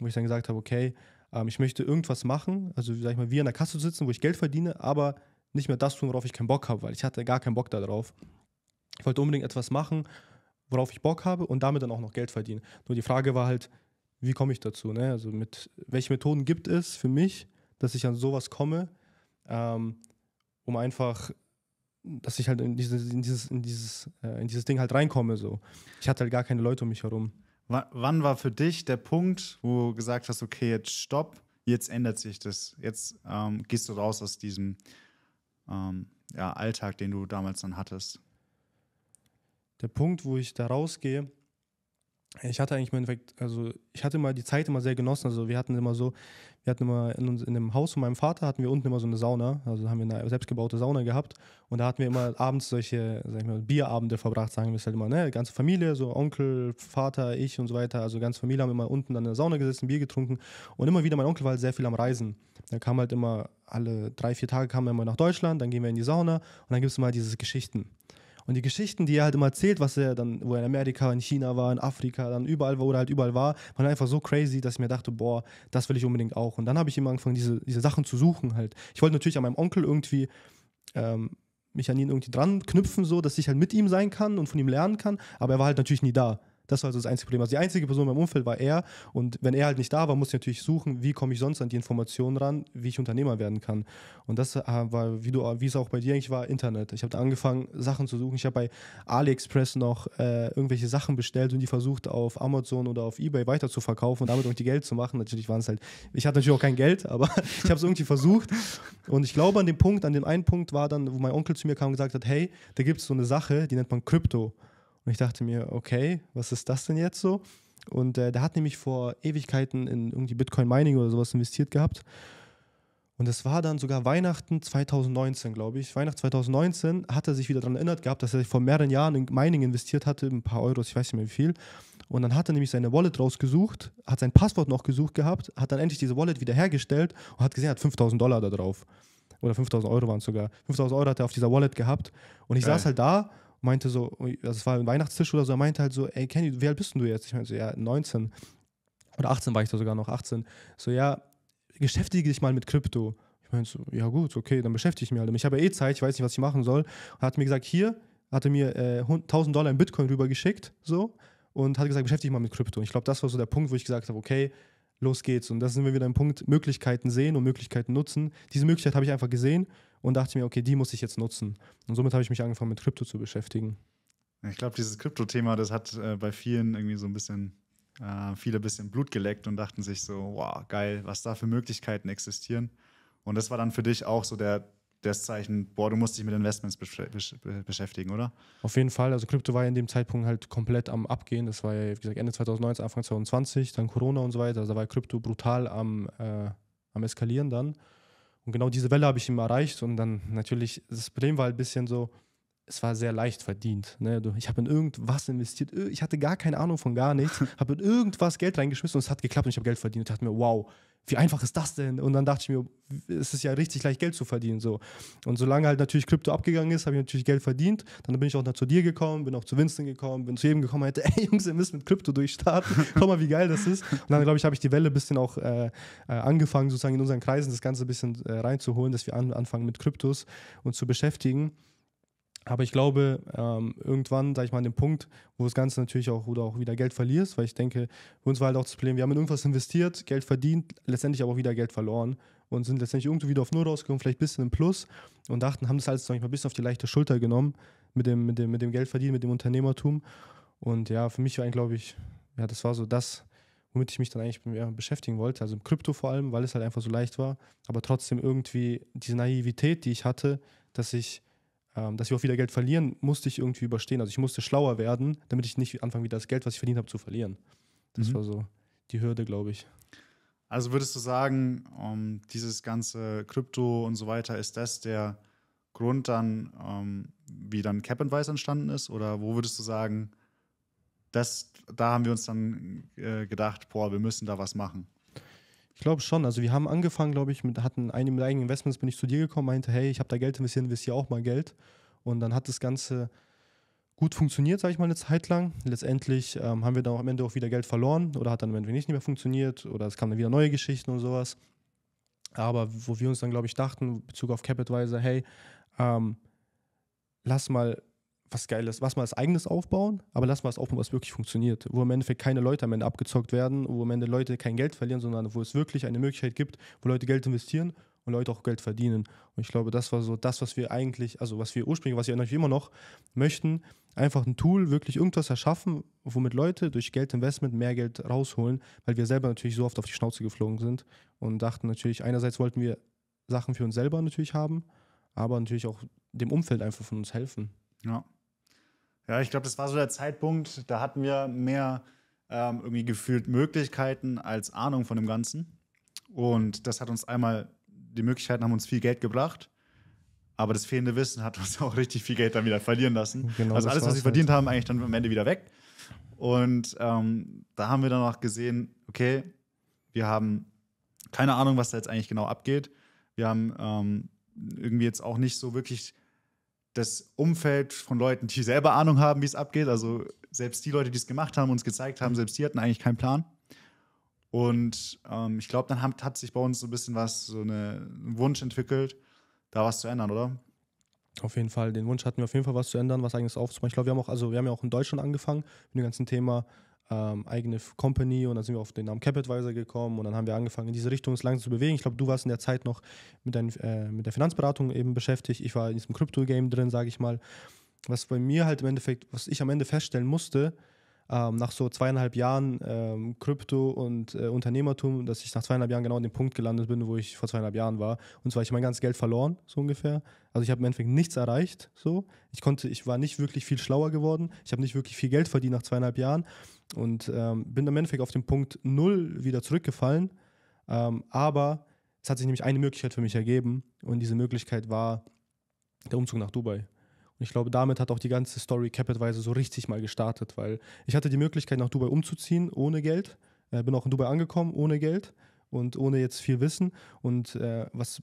wo ich dann gesagt habe, okay, ähm, ich möchte irgendwas machen, also sag ich mal, wie an der Kasse sitzen, wo ich Geld verdiene, aber nicht mehr das tun, worauf ich keinen Bock habe, weil ich hatte gar keinen Bock darauf. Ich wollte unbedingt etwas machen, worauf ich Bock habe und damit dann auch noch Geld verdienen. Nur die Frage war halt, wie komme ich dazu? Ne? Also mit welche Methoden gibt es für mich, dass ich an sowas komme, ähm, um einfach, dass ich halt in dieses, in dieses, in dieses, äh, in dieses Ding halt reinkomme. So. Ich hatte halt gar keine Leute um mich herum wann war für dich der Punkt, wo du gesagt hast, okay, jetzt stopp, jetzt ändert sich das, jetzt ähm, gehst du raus aus diesem ähm, ja, Alltag, den du damals dann hattest? Der Punkt, wo ich da rausgehe, ich hatte eigentlich im Endeffekt, also ich hatte mal die Zeit immer sehr genossen. Also wir hatten immer so, wir hatten immer in, uns, in dem Haus von meinem Vater hatten wir unten immer so eine Sauna. Also haben wir eine selbstgebaute Sauna gehabt und da hatten wir immer abends solche, sag ich mal, Bierabende verbracht, sagen wir es halt immer, ne? Die ganze Familie, so Onkel, Vater, ich und so weiter. Also ganze Familie haben immer unten an der Sauna gesessen, Bier getrunken und immer wieder, mein Onkel war halt sehr viel am Reisen. Da kam halt immer alle drei, vier Tage kam er immer nach Deutschland, dann gehen wir in die Sauna und dann gibt es immer diese Geschichten. Und die Geschichten, die er halt immer erzählt, was er dann, wo er in Amerika, in China war, in Afrika, dann überall, wo er halt überall war, waren einfach so crazy, dass ich mir dachte, boah, das will ich unbedingt auch. Und dann habe ich immer angefangen, diese, diese Sachen zu suchen halt. Ich wollte natürlich an meinem Onkel irgendwie ähm, mich an ihn irgendwie dran knüpfen, so, dass ich halt mit ihm sein kann und von ihm lernen kann, aber er war halt natürlich nie da. Das war also das einzige Problem. Also die einzige Person in meinem Umfeld war er. Und wenn er halt nicht da war, musste ich natürlich suchen, wie komme ich sonst an die Informationen ran, wie ich Unternehmer werden kann. Und das äh, war, wie, du, wie es auch bei dir eigentlich war, Internet. Ich habe da angefangen, Sachen zu suchen. Ich habe bei AliExpress noch äh, irgendwelche Sachen bestellt und die versucht, auf Amazon oder auf Ebay weiterzuverkaufen und damit irgendwie Geld zu machen. Natürlich waren es halt, ich hatte natürlich auch kein Geld, aber <laughs> ich habe es irgendwie versucht. Und ich glaube, an dem Punkt, an dem einen Punkt war dann, wo mein Onkel zu mir kam und gesagt hat: Hey, da gibt es so eine Sache, die nennt man Krypto. Und ich dachte mir, okay, was ist das denn jetzt so? Und äh, der hat nämlich vor Ewigkeiten in irgendwie Bitcoin Mining oder sowas investiert gehabt. Und das war dann sogar Weihnachten 2019, glaube ich. Weihnachten 2019 hat er sich wieder daran erinnert gehabt, dass er sich vor mehreren Jahren in Mining investiert hatte, ein paar Euros, ich weiß nicht mehr wie viel. Und dann hat er nämlich seine Wallet rausgesucht, hat sein Passwort noch gesucht gehabt, hat dann endlich diese Wallet wiederhergestellt und hat gesehen, er hat 5000 Dollar da drauf. Oder 5000 Euro waren es sogar. 5000 Euro hat er auf dieser Wallet gehabt. Und ich Geil. saß halt da meinte so, das oh, also war ein Weihnachtstisch oder so, er meinte halt so, ey Kenny, wie alt bist denn du jetzt? Ich meinte so, ja, 19 oder 18 war ich da sogar noch, 18. So, ja, beschäftige dich mal mit Krypto. Ich meinte so, ja gut, okay, dann beschäftige ich mich halt. Ich habe ja eh Zeit, ich weiß nicht, was ich machen soll. Und hat mir gesagt, hier, hatte mir äh, 1000 Dollar in Bitcoin rübergeschickt, so, und hat gesagt, beschäftige dich mal mit Krypto. Und ich glaube, das war so der Punkt, wo ich gesagt habe, okay, los geht's. Und das sind wir wieder im Punkt, Möglichkeiten sehen und Möglichkeiten nutzen. Diese Möglichkeit habe ich einfach gesehen und dachte mir, okay, die muss ich jetzt nutzen. Und somit habe ich mich angefangen, mit Krypto zu beschäftigen. Ich glaube, dieses Krypto-Thema, das hat äh, bei vielen irgendwie so ein bisschen, äh, viele ein bisschen Blut geleckt und dachten sich so, wow, geil, was da für Möglichkeiten existieren. Und das war dann für dich auch so der, das Zeichen, boah, du musst dich mit Investments besch besch beschäftigen, oder? Auf jeden Fall. Also Krypto war ja in dem Zeitpunkt halt komplett am Abgehen. Das war ja, wie gesagt, Ende 2019, Anfang 2020, dann Corona und so weiter. Also da war Krypto brutal am, äh, am Eskalieren dann. Und genau diese Welle habe ich ihm erreicht und dann natürlich, das Problem war ein halt bisschen so, es war sehr leicht verdient. Ne? Ich habe in irgendwas investiert, ich hatte gar keine Ahnung von gar nichts, <laughs> habe in irgendwas Geld reingeschmissen und es hat geklappt und ich habe Geld verdient. Und dachte mir, wow, wie einfach ist das denn? Und dann dachte ich mir, es ist ja richtig leicht Geld zu verdienen. So. Und solange halt natürlich Krypto abgegangen ist, habe ich natürlich Geld verdient. Dann bin ich auch dann zu dir gekommen, bin auch zu Winston gekommen, bin zu jedem gekommen, und hätte, <laughs> ey Jungs, ihr müsst mit Krypto durchstarten. Schau <laughs> mal, wie geil das ist. Und dann, glaube ich, habe ich die Welle ein bisschen auch äh, äh, angefangen, sozusagen in unseren Kreisen das Ganze ein bisschen äh, reinzuholen, dass wir an, anfangen mit Kryptos und zu beschäftigen. Aber ich glaube, ähm, irgendwann, sag ich mal, an dem Punkt, wo das Ganze natürlich auch oder auch wieder Geld verlierst, weil ich denke, für uns war halt auch das Problem, wir haben in irgendwas investiert, Geld verdient, letztendlich aber auch wieder Geld verloren und sind letztendlich irgendwie wieder auf Null rausgekommen, vielleicht ein bisschen im Plus und dachten, haben das alles, sag ich mal, ein bisschen auf die leichte Schulter genommen mit dem, mit dem, mit dem Geldverdienen, mit dem Unternehmertum. Und ja, für mich war eigentlich, glaube ich, ja, das war so das, womit ich mich dann eigentlich mehr beschäftigen wollte, also im Krypto vor allem, weil es halt einfach so leicht war, aber trotzdem irgendwie diese Naivität, die ich hatte, dass ich ähm, dass wir auch wieder Geld verlieren musste ich irgendwie überstehen. Also ich musste schlauer werden, damit ich nicht anfange, wieder das Geld, was ich verdient habe, zu verlieren. Das mhm. war so die Hürde, glaube ich. Also würdest du sagen, um, ähm, dieses ganze Krypto und so weiter, ist das der Grund dann, um, ähm, wie dann Cap and Vice entstanden ist? Oder wo würdest du sagen, das, da haben wir uns dann äh, gedacht, boah, wir müssen da was machen? Ich glaube schon. Also wir haben angefangen, glaube ich, mit, hatten einem eigenen Investments, bin ich zu dir gekommen, meinte, hey, ich habe da Geld investiert, investiere auch mal Geld. Und dann hat das Ganze gut funktioniert, sage ich mal, eine Zeit lang. Letztendlich ähm, haben wir dann am Ende auch wieder Geld verloren oder hat dann am Ende nicht mehr funktioniert oder es kamen dann wieder neue Geschichten und sowas. Aber wo wir uns dann, glaube ich, dachten, in Bezug auf CapAdvisor, hey, ähm, lass mal was Geiles, was mal als eigenes aufbauen, aber lass mal es aufbauen, was wirklich funktioniert. Wo im Endeffekt keine Leute am Ende abgezockt werden, wo am Ende Leute kein Geld verlieren, sondern wo es wirklich eine Möglichkeit gibt, wo Leute Geld investieren und Leute auch Geld verdienen. Und ich glaube, das war so das, was wir eigentlich, also was wir ursprünglich, was wir natürlich immer noch möchten, einfach ein Tool, wirklich irgendwas erschaffen, womit Leute durch Geldinvestment mehr Geld rausholen, weil wir selber natürlich so oft auf die Schnauze geflogen sind und dachten natürlich, einerseits wollten wir Sachen für uns selber natürlich haben, aber natürlich auch dem Umfeld einfach von uns helfen. Ja. Ja, ich glaube, das war so der Zeitpunkt, da hatten wir mehr ähm, irgendwie gefühlt Möglichkeiten als Ahnung von dem Ganzen. Und das hat uns einmal, die Möglichkeiten haben uns viel Geld gebracht, aber das fehlende Wissen hat <laughs> uns auch richtig viel Geld dann wieder verlieren lassen. Genau, also alles, was wir verdient halt. haben, eigentlich dann am Ende wieder weg. Und ähm, da haben wir dann auch gesehen, okay, wir haben keine Ahnung, was da jetzt eigentlich genau abgeht. Wir haben ähm, irgendwie jetzt auch nicht so wirklich das Umfeld von Leuten, die selber Ahnung haben, wie es abgeht. Also selbst die Leute, die es gemacht haben, uns gezeigt haben, selbst die hatten eigentlich keinen Plan. Und ähm, ich glaube, dann hat, hat, sich bei uns so ein bisschen was, so eine, ein Wunsch entwickelt, da was zu ändern, oder? Auf jeden Fall, den Wunsch hatten wir auf jeden Fall was zu ändern, was eigentlich aufzumachen. Ich glaube, wir haben auch, also wir haben ja auch in Deutschland angefangen mit dem ganzen Thema ähm, eigene Company und dann sind wir auf den Namen CapAdvisor gekommen und dann haben wir angefangen, in diese Richtung uns langsam zu bewegen. Ich glaube, du warst in der Zeit noch mit, dein, äh, mit der Finanzberatung eben beschäftigt. Ich war in diesem Krypto-Game drin, sage ich mal. Was bei mir halt im Endeffekt, was ich am Ende feststellen musste, ähm, nach so zweieinhalb Jahren ähm, Krypto und äh, Unternehmertum, dass ich nach zweieinhalb Jahren genau an dem Punkt gelandet bin, wo ich vor zweieinhalb Jahren war. Und zwar, ich mein ganzes Geld verloren, so ungefähr. Also ich habe im Endeffekt nichts erreicht. So. Ich konnte, ich war nicht wirklich viel schlauer geworden. Ich habe nicht wirklich viel Geld verdient nach zweieinhalb Jahren. Und ähm, bin im Endeffekt auf den Punkt null wieder zurückgefallen. Ähm, aber es hat sich nämlich eine Möglichkeit für mich ergeben. Und diese Möglichkeit war der Umzug nach Dubai. Und ich glaube, damit hat auch die ganze Story Capitweise so richtig mal gestartet, weil ich hatte die Möglichkeit, nach Dubai umzuziehen ohne Geld. Äh, bin auch in Dubai angekommen ohne Geld und ohne jetzt viel Wissen. Und äh, was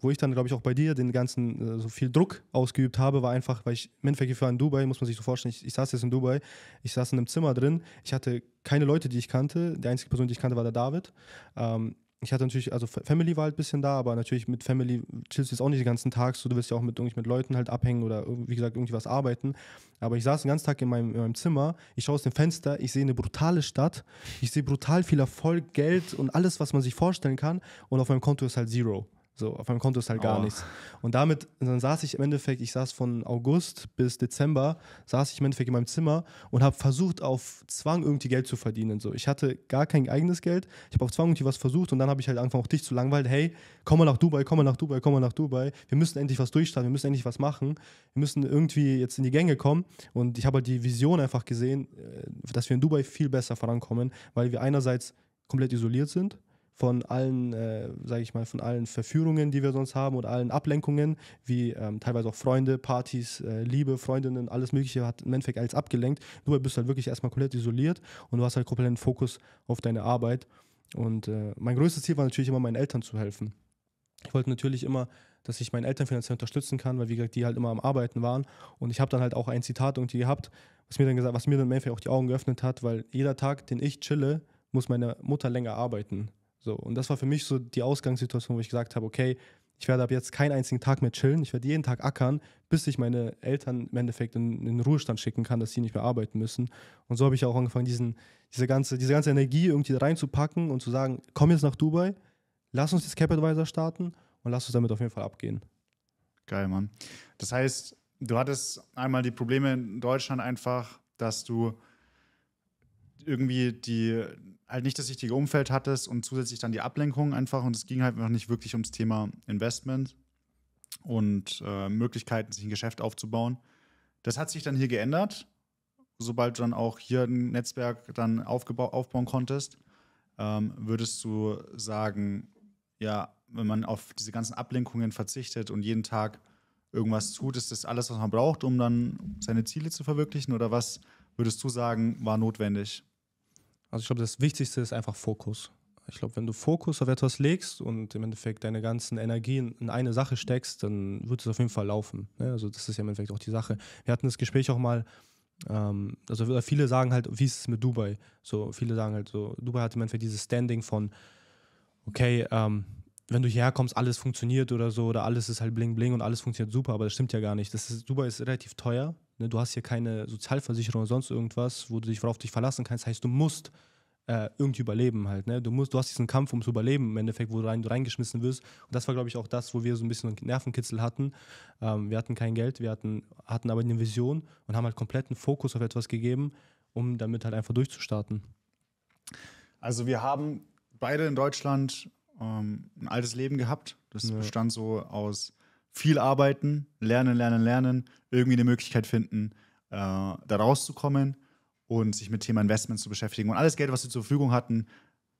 wo ich dann, glaube ich, auch bei dir den ganzen äh, so viel Druck ausgeübt habe, war einfach, weil ich im Endeffekt, ich war in Dubai, muss man sich so vorstellen, ich, ich, saß jetzt in Dubai, ich saß in einem Zimmer drin, ich hatte keine Leute, die ich kannte, die einzige Person, die ich kannte, war der David. Ähm, ich hatte natürlich, also Family war halt ein bisschen da, aber natürlich mit Family chillst du jetzt auch nicht den ganzen Tag, so du wirst ja auch mit, irgendwie mit Leuten halt abhängen oder wie gesagt irgendwie was arbeiten. Aber ich saß den ganzen Tag in meinem, in meinem Zimmer, ich schaue aus dem Fenster, ich sehe eine brutale Stadt, ich sehe brutal viel Erfolg, Geld und alles, was man sich vorstellen kann und auf meinem Konto ist halt Zero. So, auf meinem Konto ist halt gar oh. nichts. Und damit, dann saß ich im Endeffekt, ich saß von August bis Dezember, saß ich im Endeffekt in meinem Zimmer und habe versucht, auf Zwang irgendwie Geld zu verdienen. So, ich hatte gar kein eigenes Geld, ich habe auf Zwang irgendwie was versucht und dann habe ich halt angefangen, auch dich zu langweilen. Hey, komm mal nach Dubai, komm mal nach Dubai, komm mal nach Dubai. Wir müssen endlich was durchstarten, wir müssen endlich was machen. Wir müssen irgendwie jetzt in die Gänge kommen. Und ich habe halt die Vision einfach gesehen, äh, dass wir in Dubai viel besser vorankommen, weil wir einerseits komplett isoliert sind von allen, äh, sage ich mal, von allen Verführungen, die wir sonst haben und allen Ablenkungen, wie ähm, teilweise auch Freunde, Partys, äh, Liebe, Freundinnen, alles Mögliche hat im Endeffekt alles abgelenkt. Du bist halt wirklich erstmal komplett isoliert und du hast halt kompletten Fokus auf deine Arbeit. Und äh, mein größtes Ziel war natürlich immer, meinen Eltern zu helfen. Ich wollte natürlich immer, dass ich meinen Eltern finanziell unterstützen kann, weil wie gesagt, die halt immer am Arbeiten waren. Und ich habe dann halt auch ein Zitat irgendwie gehabt, was mir dann gesagt, was mir dann im Endeffekt auch die Augen geöffnet hat, weil jeder Tag, den ich chille, muss meine Mutter länger arbeiten. So, und das war für mich so die Ausgangssituation, wo ich gesagt habe, okay, ich werde ab jetzt keinen einzigen Tag mehr chillen, ich werde jeden Tag ackern, bis ich meine Eltern im Endeffekt in, in den Ruhestand schicken kann, dass sie nicht mehr arbeiten müssen. Und so habe ich auch angefangen, diesen, diese, ganze, diese ganze Energie irgendwie da reinzupacken und zu sagen, komm jetzt nach Dubai, lass uns das Cap Advisor starten und lass uns damit auf jeden Fall abgehen. Geil, Mann. Das heißt, du hattest einmal die Probleme in Deutschland einfach, dass du irgendwie die halt nicht das richtige Umfeld hattest und zusätzlich dann die Ablenkung einfach. Und es ging halt noch nicht wirklich ums Thema Investment und äh, Möglichkeiten, sich ein Geschäft aufzubauen. Das hat sich dann hier geändert, sobald du dann auch hier ein Netzwerk dann aufbauen konntest. Ähm, würdest du sagen, ja, wenn man auf diese ganzen Ablenkungen verzichtet und jeden Tag irgendwas tut, ist das alles, was man braucht, um dann seine Ziele zu verwirklichen? Oder was würdest du sagen, war notwendig? Also ich glaube, das Wichtigste ist einfach Fokus. Ich glaube, wenn du Fokus auf etwas legst und im Endeffekt deine ganzen Energien in eine Sache steckst, dann wird es auf jeden Fall laufen. Ne? Also das ist ja im Endeffekt auch die Sache. Wir hatten das Gespräch auch mal, ähm, also viele sagen halt, wie ist es mit Dubai? So viele sagen halt so, Dubai hat im Endeffekt dieses Standing von, okay, ähm, wenn du hierher kommst, alles funktioniert oder so, oder alles ist halt bling bling und alles funktioniert super, aber das stimmt ja gar nicht. Das ist, Dubai ist relativ teuer, Ne, du hast hier keine Sozialversicherung oder sonst irgendwas, wo du dich, worauf du dich verlassen kannst. Das heißt, du musst äh, irgendwie überleben halt. Ne? Du, musst, du hast diesen Kampf ums Überleben im Endeffekt, wo du, rein, du reingeschmissen wirst. Und das war, glaube ich, auch das, wo wir so ein bisschen einen Nervenkitzel hatten. Ähm, wir hatten kein Geld, wir hatten, hatten aber eine Vision und haben halt kompletten Fokus auf etwas gegeben, um damit halt einfach durchzustarten. Also wir haben beide in Deutschland ähm, ein altes Leben gehabt. Das ja. bestand so aus viel arbeiten, lernen, lernen, lernen, irgendwie eine Möglichkeit finden, äh, da rauszukommen und sich mit Thema Investments zu beschäftigen und alles Geld, was sie zur Verfügung hatten,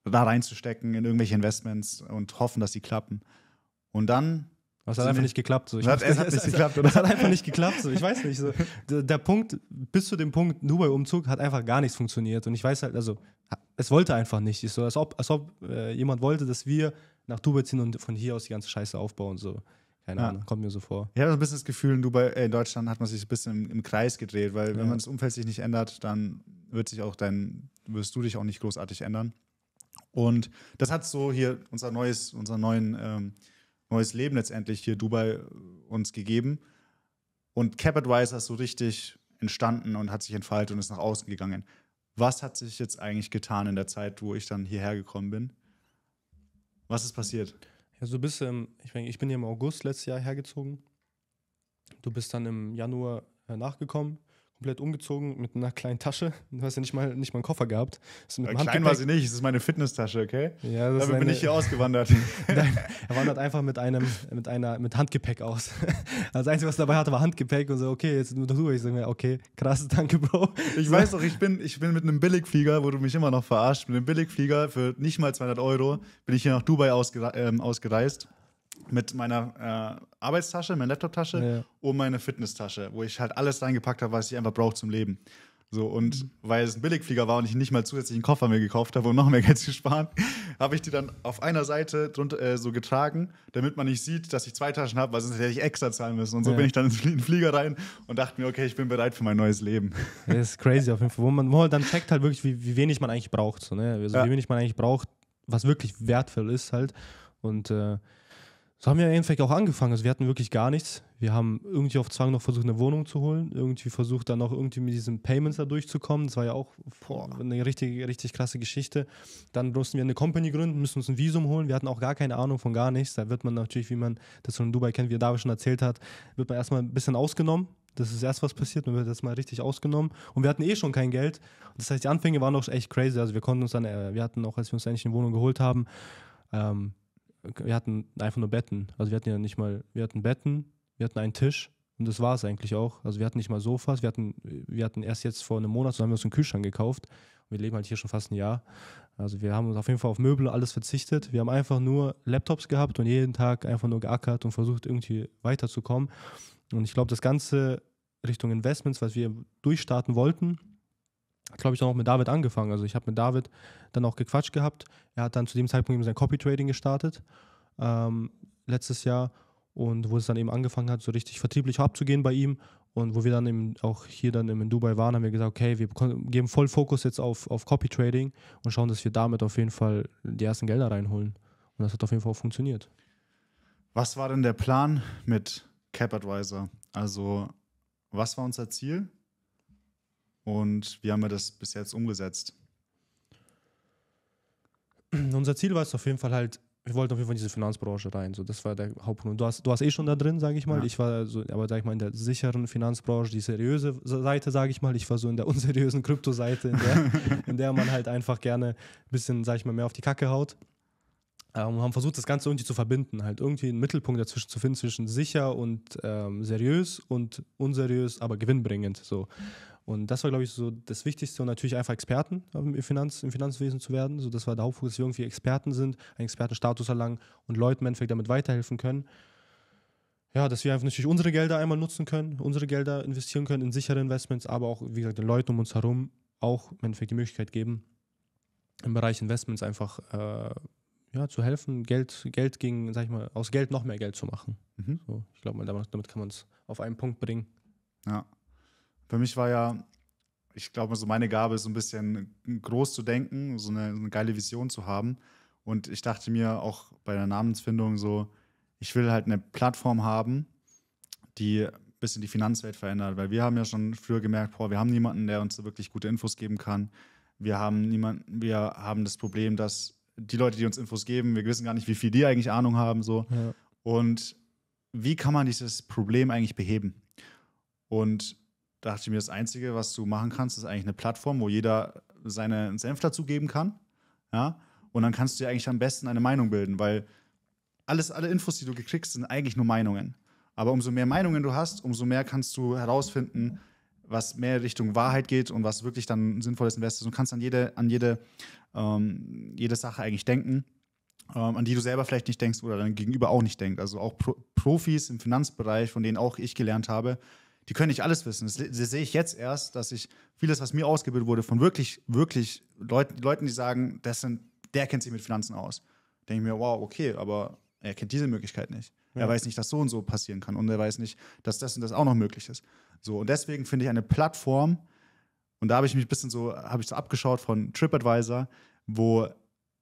da reinzustecken in irgendwelche Investments und hoffen, dass die klappen. Und dann. Das hat einfach nicht geklappt. So. Ich das, weiß, <laughs> es hat nicht geklappt, <laughs> oder? Das hat einfach nicht geklappt. So. Ich weiß nicht. So. Der, der Punkt, bis zu dem Punkt Dubai-Umzug hat einfach gar nichts funktioniert. Und ich weiß halt, also, es wollte einfach nicht. Ich so, als ob, als ob äh, jemand wollte, dass wir nach Dubai ziehen und von hier aus die ganze Scheiße aufbauen. So. Keine ja. Ahnung, kommt mir so vor. Ich habe so ein bisschen das Gefühl, in Dubai, äh, in Deutschland hat man sich ein bisschen im, im Kreis gedreht, weil wenn man das Umfeld sich nicht ändert, dann wird sich auch dein, wirst du dich auch nicht großartig ändern. Und das hat so hier unser neues, unser neuen, ähm, neues Leben letztendlich hier Dubai äh, uns gegeben. Und CapAdvisor ist so richtig entstanden und hat sich entfaltet und ist nach außen gegangen. Was hat sich jetzt eigentlich getan in der Zeit, wo ich dann hierher gekommen bin? Was ist passiert? Also du bist im, ich, mein, ich bin ja im August letztes Jahr hergezogen. Du bist dann im Januar äh, nachgekommen komplett umgezogen mit einer kleinen Tasche. Du hast ja nicht mal, nicht mal einen Koffer gehabt. Klein war sie nicht, es ist meine Fitnesstasche, okay? Ja, das Damit eine, bin ich hier ausgewandert. <laughs> Nein, er wandert einfach mit einem, mit einer, mit Handgepäck aus. <laughs> Das Einzige, was er dabei hatte, war Handgepäck und so, okay, jetzt nur du. Ich sage mir, okay, krass, danke, Bro. Ich so. weiß doch, ich bin, ich bin mit einem Billigflieger, wo du mich immer noch verarscht, mit einem Billigflieger für nicht mal 200 Euro bin ich hier nach Dubai ausgere ähm, ausgereist mit meiner äh, Arbeitstasche, meiner Laptoptasche ja. und meine Fitnesstasche, wo ich halt alles reingepackt habe, was ich einfach brauche zum Leben. So, und mhm. weil es ein Billigflieger war und ich nicht mal zusätzlichen Koffer mir gekauft habe, um noch mehr Geld zu sparen, <laughs> habe ich die dann auf einer Seite drunter, äh, so getragen, damit man nicht sieht, dass ich zwei Taschen habe, weil sonst hätte ich extra zahlen müssen. Und so ja. bin ich dann in den Flieger rein und dachte mir, okay, ich bin bereit für mein neues Leben. das <laughs> ist crazy auf jeden Fall. Wo man, wo man dann checkt halt wirklich, wie, wie wenig man eigentlich braucht. So, ne? Also, wie wenig man eigentlich braucht, was wirklich wertvoll ist halt. Und äh, so haben wir im Endeffekt auch angefangen. Also wir hatten wirklich gar nichts. Wir haben irgendwie auf Zwang noch versucht, eine Wohnung zu holen. Irgendwie versucht, dann noch irgendwie mit diesen Payments da durchzukommen. Das war ja auch boah, eine richtig, richtig krasse Geschichte. Dann mussten wir eine Company gründen, müssen uns ein Visum holen. Wir hatten auch gar keine Ahnung von gar nichts. Da wird man natürlich, wie man das schon in Dubai kennt, wie er David schon erzählt hat, wird man erstmal ein bisschen ausgenommen. Das ist erst was passiert, man wird jetzt mal richtig ausgenommen. Und wir hatten eh schon kein Geld. Das heißt, die Anfänge waren auch echt crazy. Also wir konnten uns dann, äh, wir hatten auch, als wir uns endlich eine Wohnung geholt haben, ähm, äh, wir hatten einfach nur Betten. Also wir hatten ja nicht mal, wir hatten Betten, wir hatten einen Tisch und das war es eigentlich auch. Also wir hatten nicht mal Sofas, wir hatten, wir hatten erst jetzt vor einem Monat, so haben wir uns einen Kühlschrank gekauft. Und wir leben halt hier schon fast ein Jahr. Also wir haben uns auf jeden Fall auf Möbel alles verzichtet. Wir haben einfach nur Laptops gehabt und jeden Tag einfach nur geackert und versucht irgendwie weiterzukommen. Und ich glaube, das Ganze Richtung Investments, was wir durchstarten wollten, glaube ich, dann auch mit David angefangen. Also ich habe mit David dann auch gequatscht gehabt. Er hat dann zu dem Zeitpunkt eben sein Copy-Trading gestartet, ähm, letztes Jahr. Und wo es dann eben angefangen hat, so richtig vertrieblich abzugehen bei ihm. Und wo wir dann eben auch hier dann in Dubai waren, haben wir gesagt, okay, wir geben voll Fokus jetzt auf, auf Copy-Trading und schauen, dass wir damit auf jeden Fall die ersten Gelder reinholen. Und das hat auf jeden Fall auch funktioniert. Was war denn der Plan mit CapAdvisor? Also, was war unser Ziel? Und wie haben wir das bis jetzt umgesetzt? <clears throat> Unser Ziel war es auf jeden Fall halt, wir wollten auf jeden Fall in diese Finanzbranche rein. So, das war der Hauptgrund. Du warst, du warst eh schon da drin, sage ich mal. Ja. Ich war so, aber sag ich mal, in der sicheren Finanzbranche, die seriöse Seite, sage ich mal. Ich war so in der <laughs> unseriösen Kryptoseite, in der, <laughs> in der man halt einfach gerne ein bisschen, sage ich mal, mehr auf die Kacke haut. Ähm, haben versucht, das Ganze irgendwie zu verbinden, halt irgendwie einen Mittelpunkt dazwischen zu finden, zwischen sicher und ähm, seriös und unseriös, aber gewinnbringend. So. Und das war, glaube ich, so das Wichtigste und natürlich einfach Experten ähm, im, Finanz-, im Finanzwesen zu werden, so dass wir der Hauptfokus dass wir irgendwie Experten sind, einen Expertenstatus erlangen und Leuten im Endeffekt damit weiterhelfen können. Ja, dass wir einfach natürlich unsere Gelder einmal nutzen können, unsere Gelder investieren können in sichere Investments, aber auch, wie gesagt, den Leuten um uns herum auch im Endeffekt die Möglichkeit geben, im Bereich Investments einfach äh, ja, zu helfen, Geld, Geld gegen, sag ich mal, aus Geld noch mehr Geld zu machen. Mhm. So, ich glaube, damit, damit kann man es auf einen Punkt bringen. Ja für mich war ja, ich glaube, so meine Gabe ist so ein bisschen groß zu denken, so eine, eine geile Vision zu haben. Und ich dachte mir auch bei der Namensfindung so, ich will halt eine Plattform haben, die ein bisschen die Finanzwelt verändert, weil wir haben ja schon früher gemerkt, boah, wir haben niemanden, der uns wirklich gute Infos geben kann. Wir haben niemanden, wir haben das Problem, dass die Leute, die uns Infos geben, wir wissen gar nicht, wie viel die eigentlich Ahnung haben. So. Ja. Und wie kann man dieses Problem eigentlich beheben? Und dachte ich mir, das Einzige, was du machen kannst, ist eigentlich eine Plattform, wo jeder seinen Senf dazugeben kann. Ja? Und dann kannst du dir eigentlich am besten eine Meinung bilden, weil alles, alle Infos, die du gekriegst, sind eigentlich nur Meinungen. Aber umso mehr Meinungen du hast, umso mehr kannst du herausfinden, was mehr Richtung Wahrheit geht und was wirklich dann sinnvoll ein sinnvolles Invest ist. Und kannst an jede, an jede, ähm, jede Sache eigentlich denken, ähm, an die du selber vielleicht nicht denkst oder dein Gegenüber auch nicht denkt. Also auch Pro Profis im Finanzbereich, von denen auch ich gelernt habe, die können nicht alles wissen. Das, das, sehe ich jetzt erst, dass ich vieles, was mir ausgebildet wurde, von wirklich, wirklich Leuten, Leuten die sagen, das sind, der kennt sich mit Finanzen aus. Denke ich mir, wow, okay, aber er kennt diese Möglichkeit nicht. Ja. Er weiß nicht, dass so und so passieren kann und er weiß nicht, dass das und das auch noch möglich ist. So, und deswegen finde ich eine Plattform, und da habe ich mich ein bisschen so, habe ich so abgeschaut von TripAdvisor, wo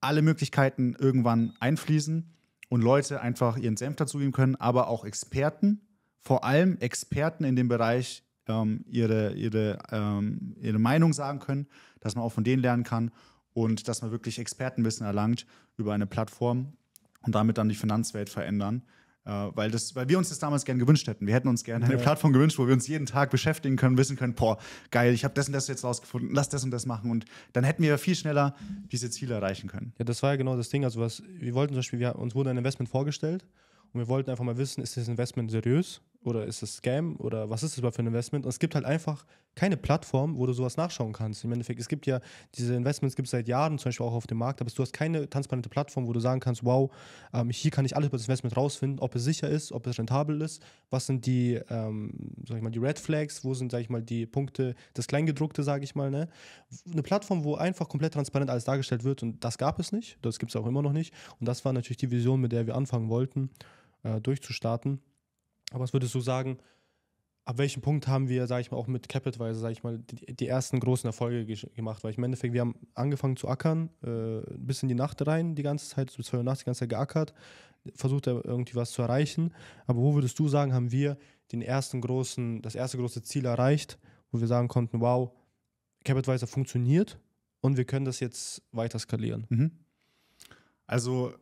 alle Möglichkeiten irgendwann einfließen und Leute einfach ihren Senf dazugeben können, aber auch Experten, vor allem Experten in dem Bereich ähm, ihre, ihre, ähm, ihre Meinung sagen können, dass man auch von denen lernen kann und dass man wirklich Expertenwissen erlangt über eine Plattform und damit dann die Finanzwelt verändern. Äh, weil, das, weil wir uns das damals gerne gewünscht hätten. Wir hätten uns gerne eine ja. Plattform gewünscht, wo wir uns jeden Tag beschäftigen können, wissen können, boah, geil, ich habe das und das jetzt rausgefunden, lass das und das machen. Und dann hätten wir viel schneller diese Ziele erreichen können. Ja, das war ja genau das Ding. Also was, wir wollten zum Beispiel, wir, uns wurde ein Investment vorgestellt und wir wollten einfach mal wissen, ist das Investment seriös? Oder ist es Scam? Oder was ist das überhaupt für ein Investment? Und es gibt halt einfach keine Plattform, wo du sowas nachschauen kannst. Im Endeffekt, es gibt ja diese Investments, gibt es seit Jahren zum Beispiel auch auf dem Markt, aber du hast keine transparente Plattform, wo du sagen kannst, wow, ähm, hier kann ich alles über das Investment rausfinden, ob es sicher ist, ob es rentabel ist, was sind die, ähm, sag ich mal, die Red Flags, wo sind, sag ich mal, die Punkte, das Kleingedruckte, sage ich mal. Ne? Eine Plattform, wo einfach komplett transparent alles dargestellt wird und das gab es nicht, das gibt es auch immer noch nicht. Und das war natürlich die Vision, mit der wir anfangen wollten, äh, durchzustarten. Aber was würdest du sagen, ab welchem Punkt haben wir, sage ich mal, auch mit Capitwise, sage ich mal, die, die, ersten großen Erfolge gemacht? Weil ich im Endeffekt, wir haben angefangen zu ackern, äh, bis in die Nacht rein, die ganze Zeit, bis 2 Uhr nachts die ganze Zeit geackert, versucht irgendwie was zu erreichen. Aber wo würdest du sagen, haben wir den ersten großen, das erste große Ziel erreicht, wo wir sagen konnten, wow, Capitwise funktioniert und wir können das jetzt weiter skalieren? Mhm. Also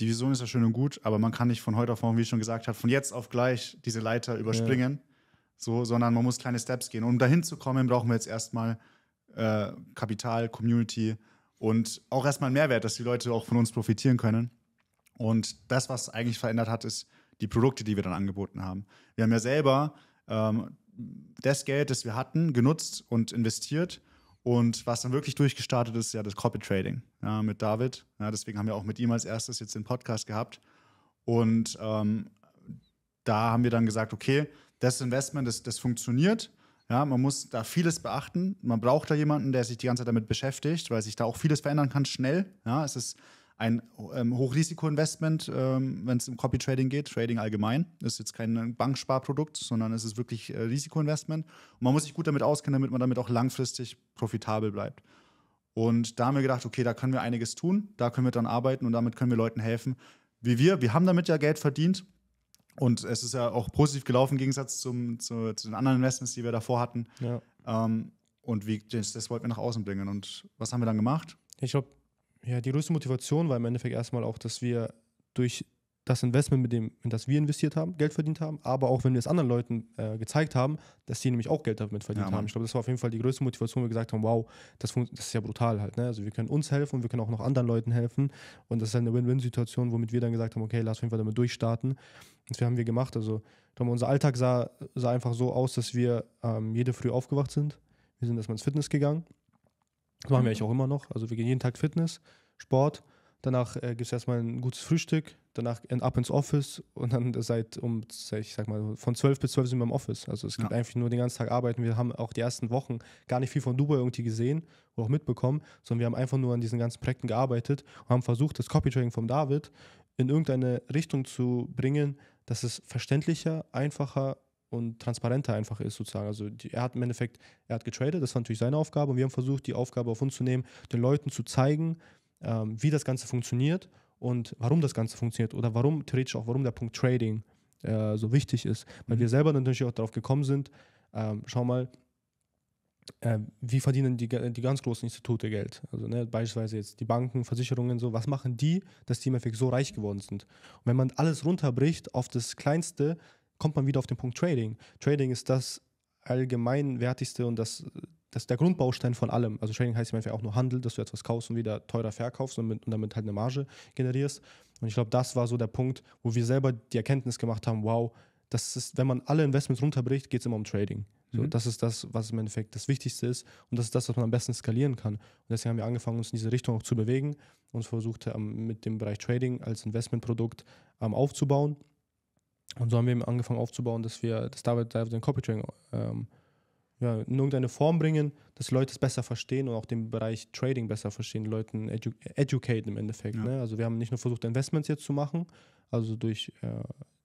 die Vision ist ja schön und gut, aber man kann nicht von heute auf morgen, wie ich schon gesagt habe, von jetzt auf gleich diese Leiter überspringen, ja. so, sondern man muss kleine Steps gehen. Und um dahin zu kommen, brauchen wir jetzt erstmal äh, Kapital, Community und auch erstmal einen Mehrwert, dass die Leute auch von uns profitieren können. Und das, was eigentlich verändert hat, ist die Produkte, die wir dann angeboten haben. Wir haben ja selber ähm, das Geld, das wir hatten, genutzt und investiert und was dann wirklich durchgestartet ist, ja, das Copy Trading ja, mit David. Ja, deswegen haben wir auch mit ihm als erstes jetzt den Podcast gehabt. Und ähm, da haben wir dann gesagt, okay, das Investment, das, das funktioniert. Ja, man muss da vieles beachten. Man braucht da jemanden, der sich die ganze Zeit damit beschäftigt, weil sich da auch vieles verändern kann, schnell. Ja, es ist ein ähm, Hochrisikoinvestment, ähm, wenn es um Copy Trading geht, Trading allgemein, Das ist jetzt kein Banksparprodukt, sondern es ist wirklich äh, Risikoinvestment. Und man muss sich gut damit auskennen, damit man damit auch langfristig profitabel bleibt. Und da haben wir gedacht, okay, da können wir einiges tun, da können wir dann arbeiten und damit können wir Leuten helfen. Wie wir, wir haben damit ja Geld verdient und es ist ja auch positiv gelaufen im Gegensatz zum, zu, zu den anderen Investments, die wir davor hatten. Ja. Ähm, und wie, das, das wollten wir nach außen bringen. Und was haben wir dann gemacht? Ich habe ja, die größte Motivation war im Endeffekt erstmal auch, dass wir durch das Investment, mit dem, in das wir investiert haben, Geld verdient haben, aber auch wenn wir es anderen Leuten äh, gezeigt haben, dass die nämlich auch Geld damit verdient ja, haben. Ich glaube, das war auf jeden Fall die größte Motivation, wo wir gesagt haben, wow, das, das ist ja brutal halt. Ne? Also wir können uns helfen und wir können auch noch anderen Leuten helfen. Und das ist halt eine Win-Win-Situation, womit wir dann gesagt haben, okay, lass auf jeden Fall damit durchstarten. Und das haben wir gemacht. Also ich glaube, unser Alltag sah, sah einfach so aus, dass wir ähm, jede früh aufgewacht sind. Wir sind erstmal ins Fitness gegangen das machen wir mhm. eigentlich auch immer noch. Also wir gehen jeden Tag Fitness, Sport. Danach äh, gibt es erstmal ein gutes Frühstück, danach in, ab ins Office und dann seit um, ich sag mal, von 12 bis 12 sind wir im Office. Also es gibt ja. einfach nur den ganzen Tag arbeiten. Wir haben auch die ersten Wochen gar nicht viel von Dubai irgendwie gesehen oder auch mitbekommen, sondern wir haben einfach nur an diesen ganzen Projekten gearbeitet und haben versucht, das Copytraining von David in irgendeine Richtung zu bringen, dass es verständlicher, einfacher und transparenter einfach ist sozusagen. Also die, er hat im Endeffekt, er hat getradet, das war natürlich seine Aufgabe und wir haben versucht, die Aufgabe auf uns zu nehmen, den Leuten zu zeigen, ähm, wie das Ganze funktioniert und warum das Ganze funktioniert oder warum theoretisch auch, warum der Punkt Trading äh, so wichtig ist. Weil mhm. wir selber natürlich auch darauf gekommen sind, ähm, schau mal, äh, wie verdienen die, die ganz großen Institute Geld? Also ne, beispielsweise jetzt die Banken, Versicherungen, und so, was machen die, dass die im Endeffekt so reich geworden sind? Und wenn man alles runterbricht auf das Kleinste, kommt man wieder auf den Punkt Trading. Trading ist das allgemeinwertigste und das, das der Grundbaustein von allem. Also Trading heißt im Endeffekt auch nur Handel, dass du etwas kaufst und wieder teurer verkaufst und, mit, und damit halt eine Marge generierst. Und ich glaube, das war so der Punkt, wo wir selber die Erkenntnis gemacht haben, wow, das ist, wenn man alle Investments runterbricht, geht es immer um Trading. So, mhm. Das ist das, was im Endeffekt das Wichtigste ist und das ist das, was man am besten skalieren kann. Und deswegen haben wir angefangen, uns in diese Richtung auch zu bewegen und versucht, ähm, mit dem Bereich Trading als Investmentprodukt ähm, aufzubauen. Und so haben wir eben angefangen aufzubauen, dass wir das David Dive den Copy-Training ähm, ja, in irgendeine Form bringen, dass Leute es besser verstehen und auch den Bereich Trading besser verstehen, Leuten edu educate im Endeffekt. Ja. Ne? Also wir haben nicht nur versucht, Investments jetzt zu machen, also durch, äh,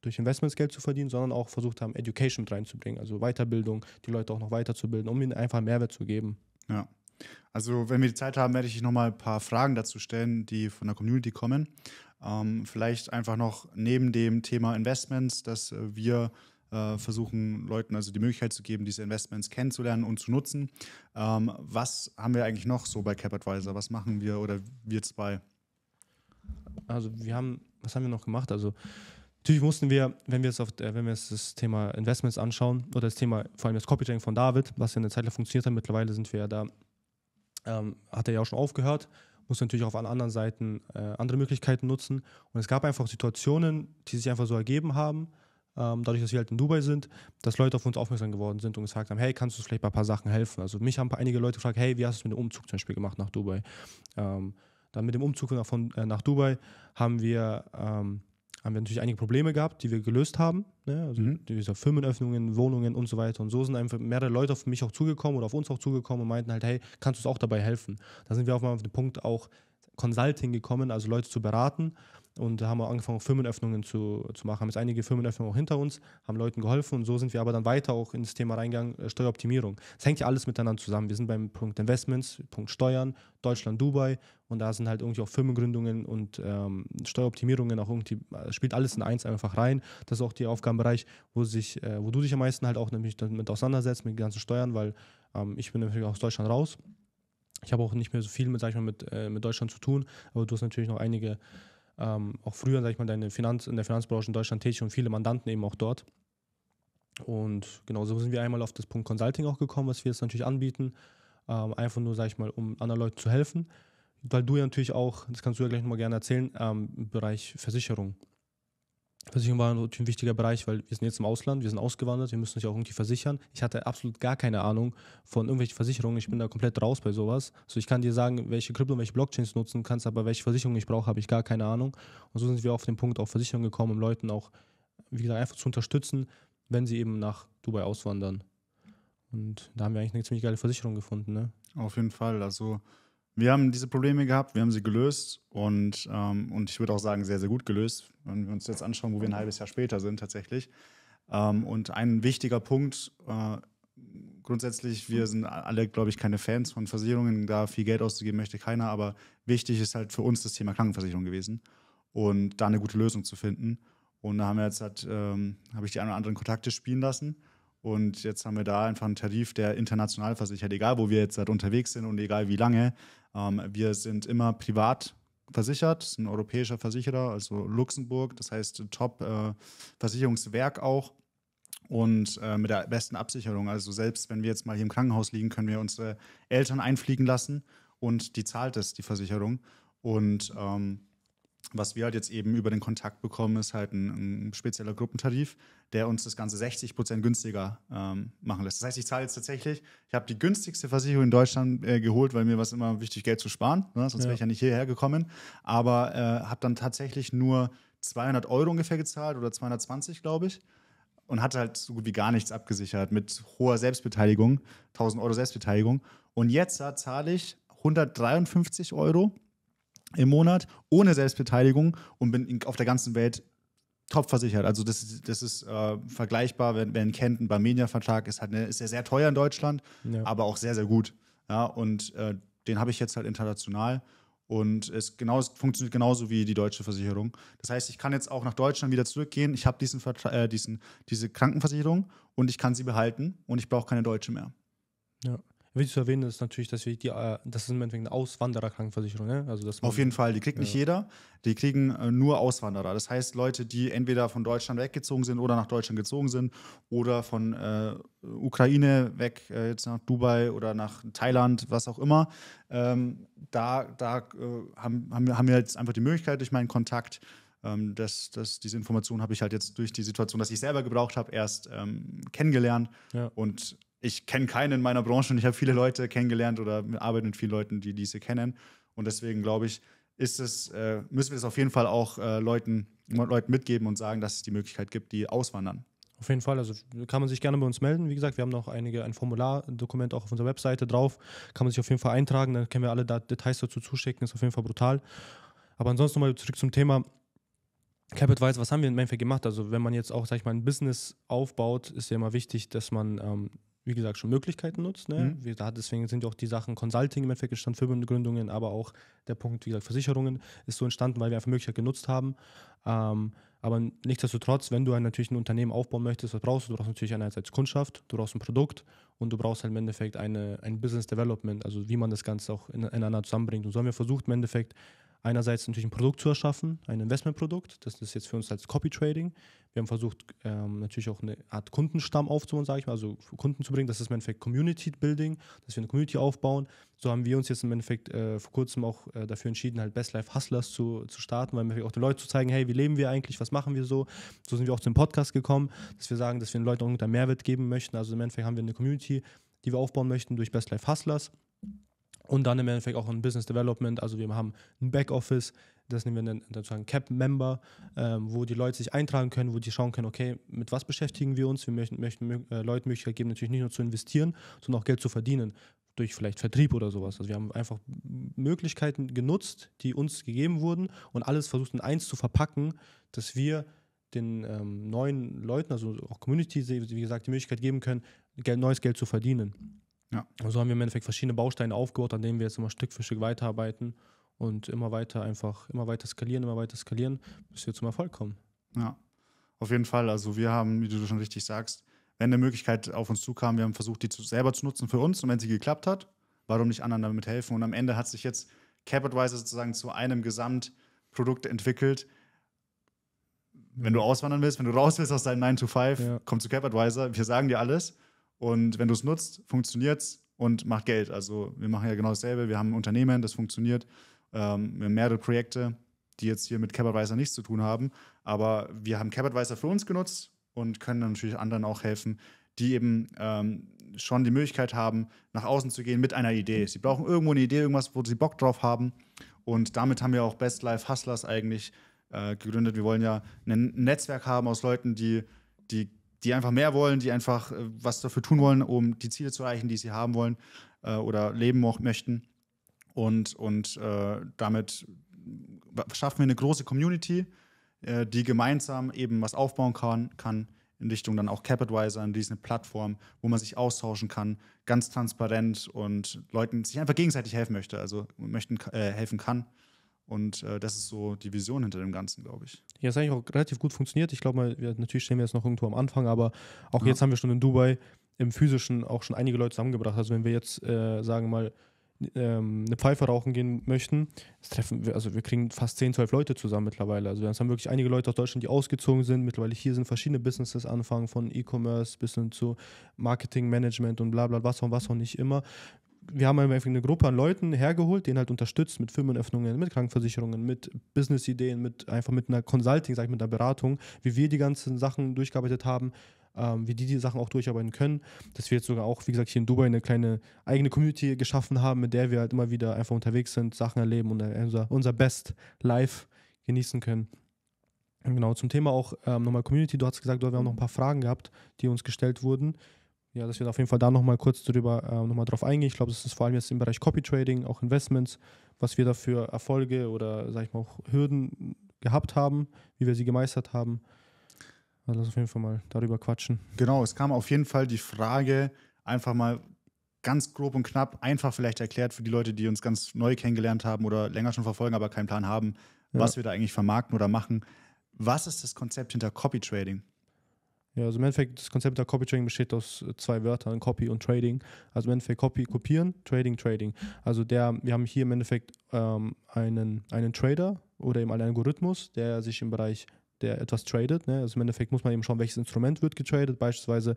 durch Investments Geld zu verdienen, sondern auch versucht haben, Education mit reinzubringen, also Weiterbildung, die Leute auch noch weiterzubilden, um ihnen einfach Mehrwert zu geben. Ja. Also wenn wir die Zeit haben, werde ich noch mal ein paar Fragen dazu stellen, die von der Community kommen. Ähm, vielleicht einfach noch neben dem Thema Investments, dass äh, wir äh, versuchen, Leuten also die Möglichkeit zu geben, diese Investments kennenzulernen und zu nutzen. Ähm, was haben wir eigentlich noch so bei CapAdvisor? Was machen wir oder wir zwei? Also wir haben, was haben wir noch gemacht? Also Natürlich mussten wir, wenn wir, es auf, äh, wenn wir jetzt das Thema Investments anschauen oder das Thema, vor allem das Copyjacking von David, was ja eine Zeit lang funktioniert hat, mittlerweile sind wir ja da, ähm, hat er ja auch schon aufgehört muss natürlich auch an anderen Seiten äh, andere Möglichkeiten nutzen. Und es gab einfach Situationen, die sich einfach so ergeben haben, ähm, dadurch, dass wir halt in Dubai sind, dass Leute auf uns aufmerksam geworden sind und gesagt haben, hey, kannst du uns vielleicht bei ein paar Sachen helfen? Also mich haben einige Leute gefragt, hey, wie hast du es mit dem Umzug zum Beispiel gemacht nach Dubai? Ähm, dann mit dem Umzug nach, von, äh, nach Dubai haben wir ähm, haben wir natürlich einige Probleme gehabt, die wir gelöst haben. Ne? Also mhm. diese Firmenöffnungen, Wohnungen und so weiter. Und so sind einfach mehrere Leute auf mich auch zugekommen oder auf uns auch zugekommen und meinten halt, hey, kannst du uns auch dabei helfen? Da sind wir auch mal auf den Punkt auch Consulting gekommen, also Leute zu beraten und da haben wir angefangen, Firmenöffnungen zu, zu machen. Haben jetzt einige Firmenöffnungen auch hinter uns, haben Leuten geholfen und so sind wir aber dann weiter auch ins Thema reingegangen, äh, Steueroptimierung. Es hängt ja alles miteinander zusammen. Wir sind beim Punkt Investments, Punkt Steuern, Deutschland, Dubai und da sind halt irgendwie auch Firmengründungen und ähm, Steueroptimierungen auch irgendwie, äh, spielt alles in eins einfach rein. Das ist auch der Aufgabenbereich, wo, sich, äh, wo du dich am meisten halt auch nämlich damit auseinandersetzt, mit den ganzen Steuern, weil ähm, ich bin natürlich aus Deutschland raus. Ich habe auch nicht mehr so viel mit, sag ich mal, mit, äh, mit Deutschland zu tun, aber du hast natürlich noch einige ähm, auch früher, sag ich mal, deine Finanz, in der Finanzbranche in Deutschland tätig und viele Mandanten eben auch dort. Und genau so sind wir einmal auf das Punkt Consulting auch gekommen, was wir jetzt natürlich anbieten. Ähm, einfach nur, sag ich mal, um anderen Leuten zu helfen. Weil du ja natürlich auch, das kannst du ja gleich nochmal gerne erzählen, ähm, im Bereich Versicherung Versicherung war natürlich ein wichtiger Bereich, weil wir sind jetzt im Ausland, wir sind ausgewandert, wir müssen uns ja auch irgendwie versichern. Ich hatte absolut gar keine Ahnung von irgendwelchen Versicherungen, ich bin da komplett raus bei sowas. Also ich kann dir sagen, welche Krypto, und welche Blockchains nutzen kannst, aber welche Versicherung ich brauche, habe ich gar keine Ahnung. Und so sind wir auf den Punkt auch Versicherung gekommen, um Leuten auch, wie gesagt, einfach zu unterstützen, wenn sie eben nach Dubai auswandern. Und da haben wir eigentlich eine ziemlich geile Versicherung gefunden, ne? Auf jeden Fall, also wir haben diese Probleme gehabt, wir haben sie gelöst und, ähm, und ich würde auch sagen, sehr, sehr gut gelöst, wenn wir uns jetzt anschauen, wo wir ein halbes Jahr später sind tatsächlich. Ähm, und ein wichtiger Punkt, äh, grundsätzlich, wir sind alle, glaube ich, keine Fans von Versicherungen, da viel Geld auszugeben möchte keiner, aber wichtig ist halt für uns das Thema Krankenversicherung gewesen und da eine gute Lösung zu finden. Und da haben wir jetzt halt, ähm, habe ich die einen oder anderen Kontakte spielen lassen und jetzt haben wir da einfach einen Tarif, der international versichert, egal wo wir jetzt halt unterwegs sind und egal wie lange. Ähm, wir sind immer privat versichert, ist ein europäischer Versicherer, also Luxemburg, das heißt Top-Versicherungswerk äh, auch und äh, mit der besten Absicherung. Also selbst wenn wir jetzt mal hier im Krankenhaus liegen, können wir unsere Eltern einfliegen lassen und die zahlt es, die Versicherung. Und ähm, was wir halt jetzt eben über den Kontakt bekommen, ist halt ein, ein spezieller Gruppentarif, der uns das Ganze 60 Prozent günstiger ähm, machen lässt. Das heißt, ich zahle jetzt tatsächlich, ich habe die günstigste Versicherung in Deutschland äh, geholt, weil mir war es immer wichtig, Geld zu sparen, ne? sonst ja. wäre ich ja nicht hierher gekommen, aber äh, habe dann tatsächlich nur 200 Euro ungefähr gezahlt oder 220, glaube ich und hatte halt so gut wie gar nichts abgesichert mit hoher Selbstbeteiligung, 1000 Euro Selbstbeteiligung. Und jetzt zahle ich 153 Euro im Monat ohne Selbstbeteiligung und bin auf der ganzen Welt top versichert. Also das, das ist äh, vergleichbar, wenn, man kennt, ein Barmenia-Vertrag ist, halt ist ja sehr teuer in Deutschland, ja. aber auch sehr, sehr gut. Ja, und äh, den habe ich jetzt halt international und es, genau, es funktioniert genauso wie die deutsche Versicherung. Das heißt, ich kann jetzt auch nach Deutschland wieder zurückgehen. Ich habe diesen, äh, diesen, diese Krankenversicherung und ich kann sie behalten und ich brauche keine deutsche mehr. Ja. Wichtig zu erwähnen ist natürlich, dass wir die, äh, das ist im Endeffekt eine Auswandererkrankenversicherung. Ne? Also dass Auf jeden Fall, die kriegt ja. nicht jeder. Die kriegen äh, nur Auswanderer. Das heißt, Leute, die entweder von Deutschland weggezogen sind oder nach Deutschland gezogen sind oder von äh, Ukraine weg, äh, jetzt nach Dubai oder nach Thailand, was auch immer. Ähm, da da äh, haben, haben, haben wir jetzt einfach die Möglichkeit durch meinen Kontakt, ähm, das, das, diese Information habe ich halt jetzt durch die Situation, dass ich selber gebraucht habe, erst ähm, kennengelernt. Ja. Und ich kenne keinen in meiner Branche und ich habe viele Leute kennengelernt oder arbeite mit vielen Leuten, die diese kennen. Und deswegen glaube ich, ist es, äh, müssen wir das auf jeden Fall auch äh, Leuten, Leuten mitgeben und sagen, dass es die Möglichkeit gibt, die auswandern. Auf jeden Fall, also kann man sich gerne bei uns melden. Wie gesagt, wir haben noch einige, ein Formulardokument auch auf unserer Webseite drauf. Kann man sich auf jeden Fall eintragen, dann können wir alle Details dazu zuschicken. Ist auf jeden Fall brutal. Aber ansonsten nochmal zurück zum Thema Capital CapAdvice. Was haben wir in Endeffekt gemacht? Also, wenn man jetzt auch, sag ich mal, ein Business aufbaut, ist ja immer wichtig, dass man ähm, wie gesagt, schon Möglichkeiten nutzt. Ne? Mhm. da, deswegen sind ja auch die Sachen Consulting im Endeffekt entstanden, Firmengründungen, aber auch der Punkt, wie gesagt, Versicherungen ist so entstanden, weil wir einfach Möglichkeiten genutzt haben. Ähm, aber nichtsdestotrotz, wenn du ein, halt natürlich ein Unternehmen aufbauen möchtest, was brauchst du? Du brauchst natürlich einerseits Kundschaft, du brauchst ein Produkt und du brauchst halt im Endeffekt eine, ein Business Development, also wie man das Ganze auch ineinander zusammenbringt. Und so haben wir versucht, im Endeffekt einerseits natürlich ein Produkt zu erschaffen, ein Investmentprodukt. Das ist jetzt für uns als Copy Trading. Wir haben versucht, ähm, natürlich auch eine Art Kundenstamm aufzubauen, sage ich mal, also Kunden zu bringen. Das ist im Endeffekt Community Building, dass wir eine Community aufbauen. So haben wir uns jetzt im Endeffekt äh, vor kurzem auch äh, dafür entschieden, halt Best Life Hustlers zu, zu starten, weil wir auch den Leuten zu zeigen, hey, wie leben wir eigentlich, was machen wir so. So sind wir auch zum Podcast gekommen, dass wir sagen, dass wir den Leuten auch einen Mehrwert geben möchten. Also im Endeffekt haben wir eine Community, die wir aufbauen möchten durch Best Life Hustlers und dann im Endeffekt auch ein Business Development. Also wir haben ein Backoffice, das nennen wir dann sozusagen Cap-Member, ähm, wo die Leute sich eintragen können, wo die schauen können, okay, mit was beschäftigen wir uns? Wir möchten, möchten äh, Leuten Möglichkeit geben, natürlich nicht nur zu investieren, sondern auch Geld zu verdienen durch vielleicht Vertrieb oder sowas. Also wir haben einfach Möglichkeiten genutzt, die uns gegeben wurden und alles versucht in eins zu verpacken, dass wir den ähm, neuen Leuten, also auch Community, wie gesagt, die Möglichkeit geben können, Geld, neues Geld zu verdienen. Ja. Und so haben wir im Endeffekt verschiedene Bausteine aufgebaut, an denen wir jetzt immer Stück für Stück weiterarbeiten und immer weiter einfach, immer weiter skalieren, immer weiter skalieren, bis wir zum Erfolg kommen. Ja, auf jeden Fall. Also wir haben, wie du schon richtig sagst, wenn eine Möglichkeit auf uns zukam, wir haben versucht, die zu, selber zu nutzen für uns und wenn sie geklappt hat, warum nicht anderen damit helfen? Und am Ende hat sich jetzt CapAdvisor sozusagen zu einem Gesamtprodukt entwickelt, wenn du auswandern willst, wenn du raus willst aus deinem 9 to 5, ja. komm zu CapAdvisor, wir sagen dir alles. Und wenn du es nutzt, funktioniert es und macht Geld. Also wir machen ja genau dasselbe. Wir haben ein Unternehmen, das funktioniert. Ähm, wir haben mehrere Projekte, die jetzt hier mit CapAdvisor nichts zu tun haben. Aber wir haben CapAdvisor für uns genutzt und können dann natürlich anderen auch helfen, die eben ähm, schon die Möglichkeit haben, nach außen zu gehen mit einer Idee. Sie brauchen irgendwo eine Idee, irgendwas, wo sie Bock drauf haben. Und damit haben wir auch Best Life Hustlers eigentlich äh, gegründet. Wir wollen ja ein Netzwerk haben aus Leuten, die, die die einfach mehr wollen, die einfach äh, was dafür tun wollen, um die Ziele zu erreichen, die sie haben wollen äh, oder leben möchten. Und, und äh, damit äh, schaffen wir eine große Community, äh, die gemeinsam eben was aufbauen kann, kann in Richtung dann auch CapAdvisor, in diese Plattform, wo man sich austauschen kann, ganz transparent und Leuten sich einfach gegenseitig helfen möchte, also möchten äh, helfen kann. Und äh, das ist so die Vision hinter dem Ganzen, glaube ich. Ja, es hat eigentlich auch relativ gut funktioniert. Ich glaube, natürlich stehen wir jetzt noch irgendwo am Anfang, aber auch ja. jetzt haben wir schon in Dubai im physischen auch schon einige Leute zusammengebracht. Also wenn wir jetzt, äh, sagen wir mal, ähm, eine Pfeife rauchen gehen möchten, das treffen wir, also wir kriegen fast 10, 12 Leute zusammen mittlerweile. Also wir haben wirklich einige Leute aus Deutschland, die ausgezogen sind. Mittlerweile hier sind verschiedene Businesses anfangen, von E-Commerce bis hin zu Marketing, Management und bla bla was und was auch nicht immer wir haben einfach eine Gruppe an Leuten hergeholt, denen halt unterstützt mit Firmenöffnungen, mit Krankenversicherungen, mit Businessideen, mit einfach mit einer Consulting, sag ich, mit einer Beratung, wie wir die ganzen Sachen durchgearbeitet haben, ähm, wie die die Sachen auch durcharbeiten können, dass wir jetzt sogar auch, wie gesagt, hier in Dubai eine kleine eigene Community geschaffen haben, mit der wir halt immer wieder einfach unterwegs sind, Sachen erleben und unser, unser Best Life genießen können. Genau, zum Thema auch ähm, nochmal Community, du hast gesagt, wir haben noch ein paar Fragen gehabt, die uns gestellt wurden. Ja, dass wir auf jeden Fall da nochmal kurz drüber äh, nochmal drauf eingehen. Ich glaube, das ist vor allem jetzt im Bereich Copy Trading, auch Investments, was wir da für Erfolge oder, sag ich mal, auch Hürden gehabt haben, wie wir sie gemeistert haben. Also lass auf jeden Fall mal darüber quatschen. Genau, es kam auf jeden Fall die Frage, einfach mal ganz grob und knapp, einfach vielleicht erklärt für die Leute, die uns ganz neu kennengelernt haben oder länger schon verfolgen, aber keinen Plan haben, ja. was wir da eigentlich vermarkten oder machen. Was ist das Konzept hinter Copy Trading? Ja, also im Endeffekt, das Konzept der Copy-Trading besteht aus äh, zwei Wörtern, Copy und Trading. Also im Endeffekt Copy, kopieren, Trading, Trading. Also der, wir haben hier im Endeffekt ähm, einen, einen Trader oder eben einen Algorithmus, der sich im Bereich der etwas tradet. Ne? Also im Endeffekt muss man eben schauen, welches Instrument wird getradet. Beispielsweise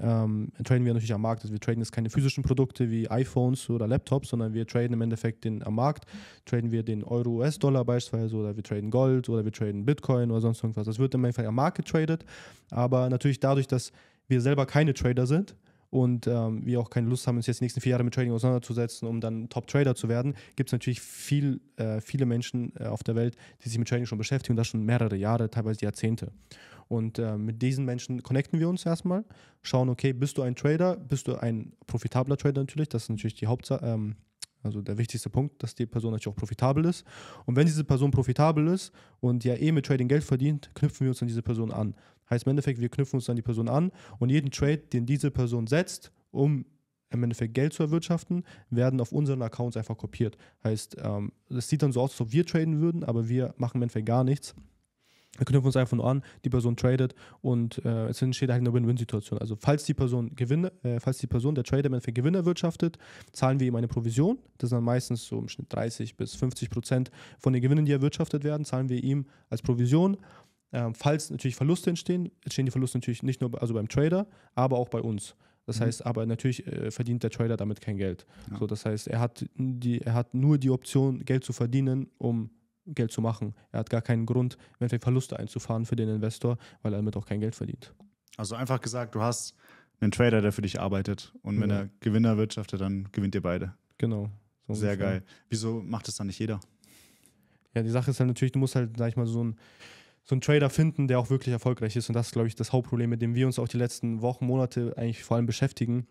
ähm, traden wir natürlich am Markt. Also wir traden jetzt keine physischen Produkte wie iPhones oder Laptops, sondern wir traden im Endeffekt den, am Markt, traden wir den Euro-US-Dollar beispielsweise oder wir traden Gold oder wir traden Bitcoin oder sonst irgendwas. Das wird im Endeffekt am Markt getradet. Aber natürlich dadurch, dass wir selber keine Trader sind, und ähm, wir auch keine Lust haben, uns jetzt die nächsten vier Jahre mit Trading auseinanderzusetzen, um dann Top-Trader zu werden, gibt es natürlich viel, äh, viele Menschen äh, auf der Welt, die sich mit Trading schon beschäftigen das schon mehrere Jahre, teilweise Jahrzehnte. Und äh, mit diesen Menschen connecten wir uns erstmal, schauen, okay, bist du ein Trader, bist du ein profitabler Trader natürlich, das ist natürlich die Hauptsache. Ähm, also der wichtigste Punkt, dass die Person natürlich auch profitabel ist. Und wenn diese Person profitabel ist und ja eh mit Trading Geld verdient, knüpfen wir uns an diese Person an. Heißt im Endeffekt, wir knüpfen uns an die Person an und jeden Trade, den diese Person setzt, um im Endeffekt Geld zu erwirtschaften, werden auf unseren Accounts einfach kopiert. Heißt, es ähm, sieht dann so aus, als ob wir traden würden, aber wir machen im Endeffekt gar nichts. Wir knüpfen uns einfach nur an, die Person tradet und äh, es entsteht halt eine Win-Win-Situation. Also falls die Person Gewinne, äh, falls die Person, der Trader im Endeffekt Gewinne erwirtschaftet, zahlen wir ihm eine Provision. Das sind dann meistens so im Schnitt 30 bis 50 Prozent von den Gewinnen, die erwirtschaftet werden, zahlen wir ihm als Provision. Ähm, falls natürlich Verluste entstehen, entstehen die Verluste natürlich nicht nur also beim Trader, aber auch bei uns. Das mhm. heißt, aber natürlich äh, verdient der Trader damit kein Geld. Ja. So, das heißt, er hat, die, er hat nur die Option, Geld zu verdienen, um Geld zu machen. Er hat gar keinen Grund, eventuell Verluste einzufahren für den Investor, weil er damit auch kein Geld verdient. Also einfach gesagt, du hast einen Trader, der für dich arbeitet und wenn genau. er Gewinner wirtschaftet, dann gewinnt ihr beide. Genau. So Sehr ungefähr. geil. Wieso macht das dann nicht jeder? Ja, die Sache ist halt natürlich, du musst halt, sag ich mal, so ein so einen Trader finden, der auch wirklich erfolgreich ist. Und das ist, glaube ich, das Hauptproblem, mit dem wir uns auch die letzten Wochen, Monate eigentlich vor allem beschäftigen.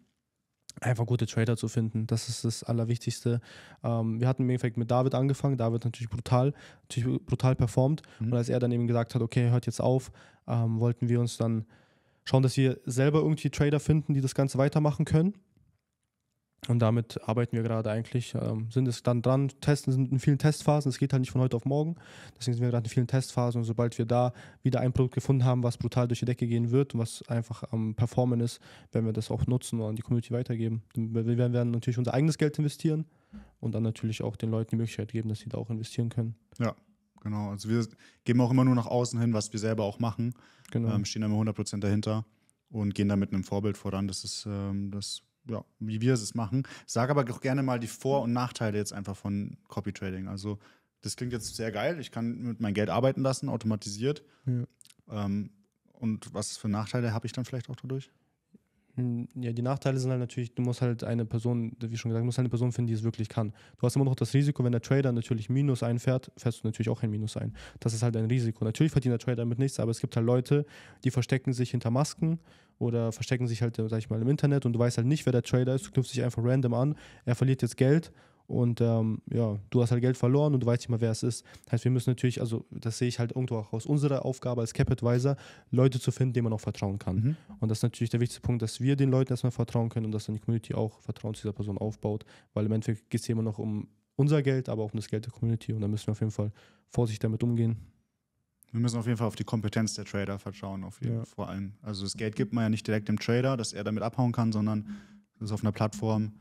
Einfach gute Trader zu finden, das ist das Allerwichtigste. Ähm, wir hatten im Endeffekt mit David angefangen. David natürlich brutal, natürlich brutal performt. Mhm. Und als er dann eben gesagt hat, okay, hört jetzt auf, ähm, wollten wir uns dann schauen, dass wir selber irgendwie Trader finden, die das Ganze weitermachen können. Und damit arbeiten wir gerade eigentlich, ähm, sind es dann dran, testen sind in vielen Testphasen, es geht halt nicht von heute auf morgen, deswegen sind wir gerade in vielen Testphasen und sobald wir da wieder ein Produkt gefunden haben, was brutal durch die Decke gehen wird und was einfach am ähm, Performen ist, werden wir das auch nutzen und an die Community weitergeben. Wir werden natürlich unser eigenes Geld investieren und dann natürlich auch den Leuten die Möglichkeit geben, dass sie da auch investieren können. Ja, genau. Also wir geben auch immer nur nach außen hin, was wir selber auch machen, genau. ähm, stehen da immer 100% dahinter und gehen da mit einem Vorbild voran. Das ist ähm, das ja, wie wir es machen. Sag aber auch gerne mal die Vor- und Nachteile jetzt einfach von Copy Trading. Also, das klingt jetzt sehr geil. Ich kann mit meinem Geld arbeiten lassen, automatisiert. Ja. Ähm, und was für Nachteile habe ich dann vielleicht auch dadurch? Hm, ja, die Nachteile sind halt natürlich, du musst halt eine Person, wie schon gesagt, du musst halt eine Person finden, die es wirklich kann. Du hast immer noch das Risiko, wenn der Trader natürlich Minus einfährt, fährst du natürlich auch ein Minus ein. Das ist halt ein Risiko. Natürlich verdient der Trader damit nichts, aber es gibt halt Leute, die verstecken sich hinter Masken oder verstecken sich halt, äh, sag ich mal, im Internet und du weißt halt nicht, wer der Trader ist, du knüpfst dich einfach random an, er verliert jetzt Geld und ähm, ja, du hast halt Geld verloren und du weißt nicht mal, wer es ist. Das heißt, wir müssen natürlich, also das sehe ich halt irgendwo auch aus unserer Aufgabe als Cap-Advisor, Leute zu finden, denen man auch vertrauen kann. Mhm. Und das ist natürlich der wichtigste Punkt, dass wir den Leuten erstmal vertrauen können und dass dann die Community auch Vertrauen zu dieser Person aufbaut, weil im Endeffekt geht es immer noch um unser Geld, aber auch um das Geld der Community und da müssen wir auf jeden Fall vorsichtig damit umgehen. Wir müssen auf jeden Fall auf die Kompetenz der Trader vertrauen, auf jeden, ja. vor allem. Also das Geld gibt man ja nicht direkt dem Trader, dass er damit abhauen kann, sondern das ist auf einer Plattform,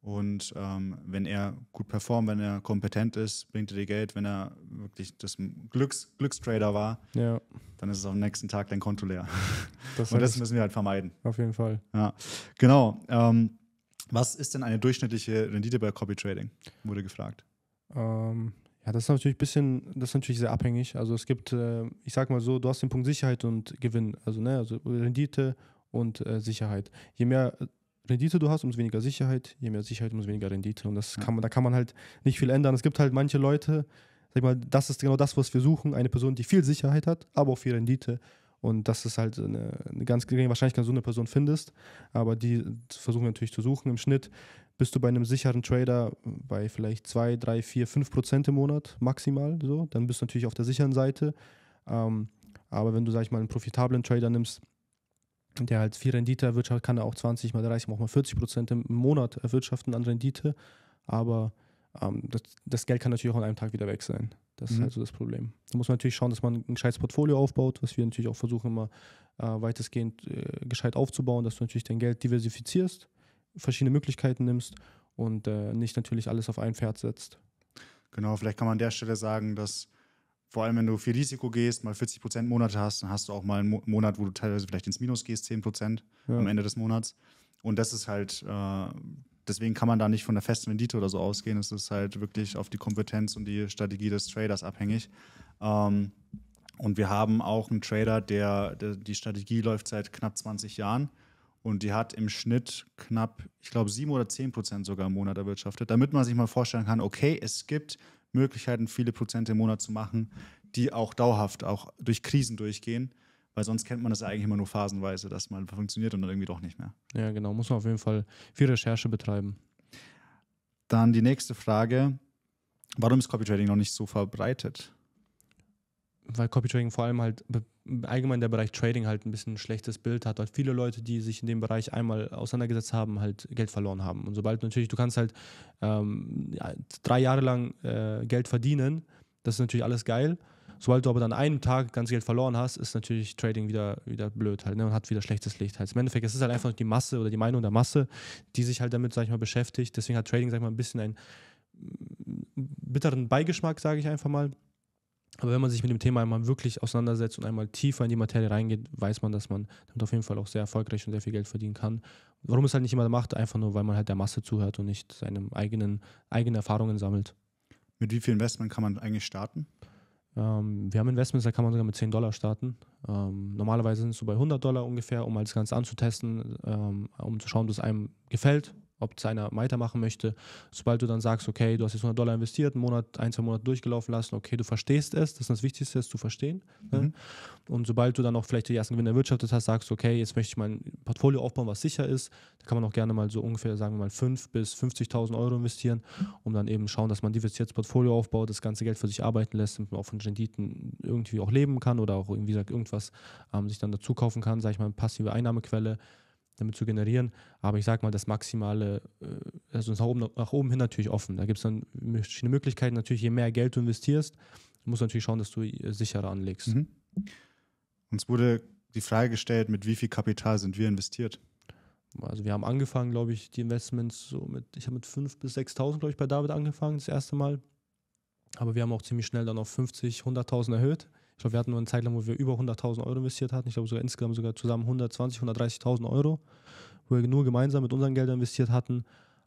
und ähm, wenn er gut performt, wenn er kompetent ist, bringt er dir Geld. Wenn er wirklich das Glücks Glückstrader war, ja. dann ist es am nächsten Tag dein Konto leer. Das Und das müssen wir halt vermeiden. Auf jeden Fall. Ja, genau. Ähm, was ist denn eine durchschnittliche Rendite bei Copy Trading? Wurde gefragt. Ähm, ja, das ist natürlich ein bisschen, das ist natürlich sehr abhängig. Also es gibt, äh, ich sag mal so, du hast den Punkt Sicherheit und Gewinn. Also, ne, also Rendite und äh, Sicherheit. Je mehr Rendite du hast, umso weniger Sicherheit. Je mehr Sicherheit, umso weniger Rendite. Und das kann man, da kann man halt nicht viel ändern. Es gibt halt manche Leute, sag mal, das ist genau das, was wir suchen. Eine Person, die viel Sicherheit hat, aber auch viel Rendite. Und das ist halt eine, eine ganz geringe Wahrscheinlichkeit, dass du eine Person findest. Aber die versuchen wir natürlich zu suchen. Im Schnitt bist du bei einem sicheren Trader bei vielleicht 2, 3, 4, 5 Prozent im Monat maximal. So. Dann bist du natürlich auf der sicheren Seite. Ähm, aber wenn du, sag ich mal, einen profitablen Trader nimmst, der halt viel Rendite erwirtschaftet, kann er auch 20 mal 30, auch mal 40 Prozent im Monat erwirtschaften an Rendite. Aber ähm, das, das, Geld kann natürlich auch an einem Tag wieder weg sein. Das mhm. ist halt so das Problem. Da muss man natürlich schauen, dass man ein gescheites Portfolio aufbaut, was wir natürlich auch versuchen, immer äh, weitestgehend äh, gescheit aufzubauen, dass du natürlich dein Geld diversifizierst, verschiedene Möglichkeiten nimmst und äh, nicht natürlich alles auf ein Pferd setzt. Genau, vielleicht kann man an der Stelle sagen, dass vor allem wenn du viel Risiko gehst, mal 40 Prozent Monate hast, dann hast du auch mal einen Mo Monat, wo du teilweise vielleicht ins Minus gehst, 10 Prozent ja. am Ende des Monats. Und das ist halt, äh, deswegen kann man da nicht von der festen Rendite oder so ausgehen. Es ist halt wirklich auf die Kompetenz und die Strategie des Traders abhängig. Ähm, und wir haben auch einen Trader, der, der, die Strategie läuft seit knapp 20 Jahren und die hat im Schnitt knapp, ich glaube, 7 oder 10 Prozent sogar im Monat erwirtschaftet, damit man sich mal vorstellen kann, okay, es gibt Möglichkeiten, viele Prozente im Monat zu machen, die auch dauerhaft auch durch Krisen durchgehen. Weil sonst kennt man das eigentlich immer nur phasenweise, dass man funktioniert und dann irgendwie doch nicht mehr. Ja, genau. Muss man auf jeden Fall viel Recherche betreiben. Dann die nächste Frage. Warum ist Copy Trading noch nicht so verbreitet? weil Copy-Trading vor allem halt allgemein der Bereich Trading halt ein bisschen ein schlechtes Bild hat. Halt viele Leute, die sich in dem Bereich einmal auseinandergesetzt haben, halt Geld verloren haben. Und sobald natürlich, du kannst halt ähm, drei Jahre lang äh, Geld verdienen, das ist natürlich alles geil. Sobald du aber dann einen Tag ganz Geld verloren hast, ist natürlich Trading wieder, wieder blöd halt ne? und hat wieder schlechtes Licht halt. Im Endeffekt es ist halt einfach die Masse oder die Meinung der Masse, die sich halt damit, sag ich mal, beschäftigt. Deswegen hat Trading, sag ich mal, ein bisschen einen mm, bitteren Beigeschmack, sage ich einfach mal aber wenn man sich mit dem Thema einmal wirklich auseinandersetzt und einmal tiefer in die Materie reingeht, weiß man, dass man damit auf jeden Fall auch sehr erfolgreich und sehr viel Geld verdienen kann. Warum es halt nicht immer macht, einfach nur, weil man halt der Masse zuhört und nicht seine eigenen, eigenen Erfahrungen sammelt. Mit wie viel Investment kann man eigentlich starten? Ähm, wir haben Investments, da kann man sogar mit 10 Dollar starten. Ähm, normalerweise sind es so bei 100 Dollar ungefähr, um halt das Ganze anzutesten, ähm, um zu schauen, ob es einem gefällt, ob es einer weitermachen möchte. Sobald du dann sagst, okay, du hast jetzt 100 Dollar investiert, einen Monat, ein, zwei Monate durchgelaufen lassen, okay, du verstehst es, das ist das Wichtigste, es zu verstehen. Ne? Mhm. Ne? Und sobald du dann auch vielleicht die ersten Gewinne erwirtschaftet hast, sagst, okay, jetzt möchte ich mein Portfolio aufbauen, was sicher ist, da kann man auch gerne mal so ungefähr, sagen wir mal, 5.000 bis 50.000 Euro investieren, um dann eben schauen, dass man diversifiziertes Portfolio aufbaut, das ganze Geld für sich arbeiten lässt damit man auch von Renditen irgendwie auch leben kann oder auch, wie gesagt, irgendwas ähm, sich dann dazu kaufen kann, sage ich mal, eine passive Einnahmequelle damit zu generieren. Aber ich sage mal, das Maximale, äh, also nach oben, nach oben hin natürlich offen. Da gibt es dann verschiedene Möglichkeiten. Natürlich, je mehr Geld du investierst, musst du natürlich schauen, dass du äh, sicherer anlegst. Mhm. Uns wurde die Frage gestellt, mit wie viel Kapital sind wir investiert? Also wir haben angefangen, glaube ich, die Investments so mit, ich habe mit 5.000 bis 6.000, glaube ich, bei David angefangen, das erste Mal. Aber wir haben auch ziemlich schnell dann auf 50, 100.000 erhöht. Ich glaube, wir hatten nur eine Zeit lang, wo wir über 100.000 Euro investiert hatten. Ich glaube, sogar insgesamt sogar zusammen 120.000, 130.000 Euro, wo wir nur gemeinsam mit unseren Geldern investiert hatten.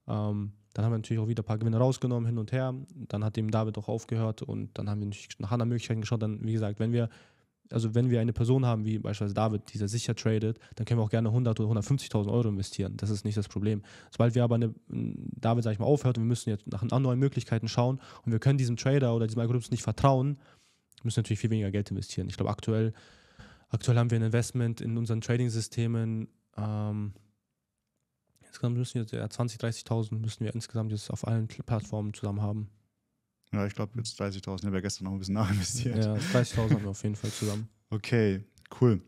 Ähm, dann haben wir natürlich auch wieder ein paar Gewinne rausgenommen, hin und her. Dann hat eben David auch aufgehört und dann haben wir natürlich nach anderen Möglichkeiten geschaut. Dann, wie gesagt, wenn wir, also wenn wir eine Person haben, wie beispielsweise David, die sehr sicher tradet, dann können wir auch gerne 100 oder 150.000 Euro investieren. Das ist nicht das Problem. Sobald wir aber eine, David, sag ich mal, aufhört und wir müssen jetzt nach anderen neuen Möglichkeiten schauen und wir können diesem Trader oder diesem Algorithmus nicht vertrauen, müssen natürlich viel weniger Geld investieren. Ich glaube, aktuell, aktuell haben wir ein Investment in unseren Trading-Systemen. Ähm, insgesamt müssen wir ja, 20.000, 30.000 müssen wir insgesamt jetzt auf allen Plattformen zusammen haben. Ja, ich glaube jetzt 30.000. Ich habe ja gestern noch ein bisschen <laughs> nachinvestiert. Ja, 30.000 haben wir auf jeden Fall zusammen. Okay, cool.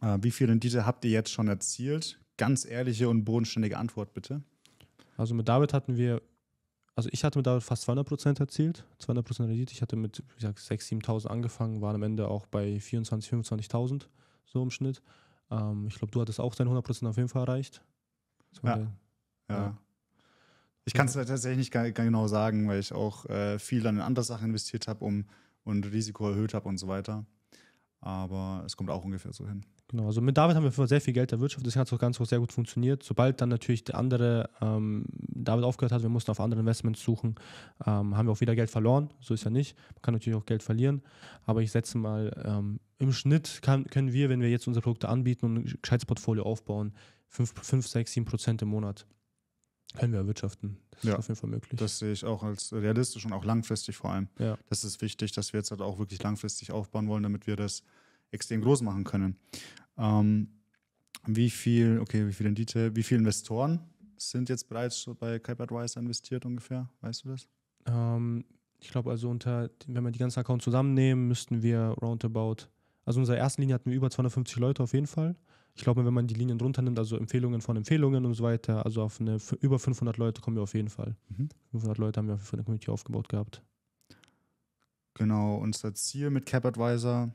Äh, wie viele Rendite habt ihr jetzt schon erzielt? Ganz ehrliche und bodenständige Antwort bitte. Also mit David hatten wir also ich hatte da fast 200 Prozent erzielt, 200 Prozent Rendite. Ich hatte mit, wie gesagt, 6.000, 7.000 angefangen, waren am Ende auch bei 24.000, 25.000 so im Schnitt. Ähm, ich glaube, du hattest auch deine 100 Prozent auf jeden Fall erreicht. Ja. Der, ja. ja. Ich kann es halt tatsächlich nicht gar, genau sagen, weil ich auch äh, viel dann in andere Sachen investiert habe um, und Risiko erhöht habe und so weiter. Aber es kommt auch ungefähr so hin. Genau, also mit David haben wir sehr viel Geld erwirtschaftet. Das hat auch ganz, sehr gut funktioniert. Sobald dann natürlich der andere ähm, David aufgehört hat, wir mussten auf andere Investments suchen, ähm, haben wir auch wieder Geld verloren. So ist ja nicht. Man kann natürlich auch Geld verlieren. Aber ich setze mal, ähm, im Schnitt kann, können wir, wenn wir jetzt unsere Produkte anbieten und ein gescheites Portfolio aufbauen, 5, 5 6, 7 Prozent im Monat können wir erwirtschaften. Das ja, ist auf jeden Fall möglich. Das sehe ich auch als realistisch und auch langfristig vor allem. Ja. Das ist wichtig, dass wir jetzt halt auch wirklich langfristig aufbauen wollen, damit wir das extrem groß machen können. Ähm, wie viel, okay, wie viel Rendite, wie viele Investoren sind jetzt bereits bei CapAdvisor investiert ungefähr? Weißt du das? Ähm, ich glaube, also unter, wenn wir die ganzen Accounts zusammennehmen, müssten wir roundabout, also in unserer ersten Linie hatten wir über 250 Leute auf jeden Fall. Ich glaube, wenn man die Linien drunter nimmt, also Empfehlungen von Empfehlungen und so weiter, also auf eine, über 500 Leute kommen wir auf jeden Fall. Mhm. 500 Leute haben wir von der Community aufgebaut gehabt. Genau, unser Ziel mit CapAdvisor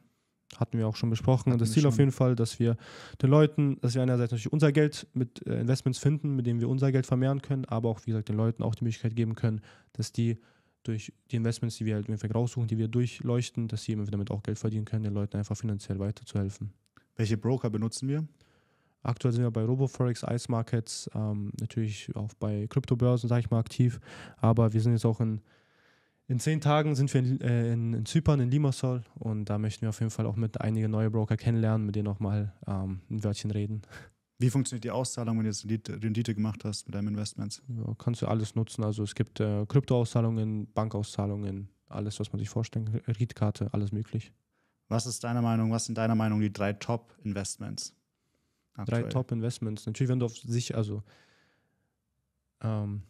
hatten wir auch schon besprochen. Hatten das Ziel schon. auf jeden Fall, dass wir den Leuten, dass wir einerseits natürlich unser Geld mit äh, Investments finden, mit denen wir unser Geld vermehren können, aber auch, wie gesagt, den Leuten auch die Möglichkeit geben können, dass die durch die Investments, die wir halt im Endeffekt raussuchen, die wir durchleuchten, dass sie damit auch Geld verdienen können, den Leuten einfach finanziell weiterzuhelfen. Welche Broker benutzen wir? Aktuell sind wir bei RoboForex, Ice Markets, ähm, natürlich auch bei Kryptobörsen, sage ich mal, aktiv, aber wir sind jetzt auch in in zehn Tagen sind wir in, äh, in, in, Zypern, in Limassol und da möchten wir auf jeden Fall auch mit einigen neuen Broker kennenlernen, mit denen auch mal ähm, ein Wörtchen reden. Wie funktioniert die Auszahlung, wenn du jetzt Rendite gemacht hast mit deinem Investments? Ja, kannst du alles nutzen. Also es gibt äh, Kryptoauszahlungen, Bankauszahlungen, alles, was man sich vorstellen kann, Kreditkarte, alles möglich. Was ist deiner Meinung, was sind deiner Meinung die drei Top-Investments? Drei Top-Investments. Natürlich, wenn du auf sich, also ähm,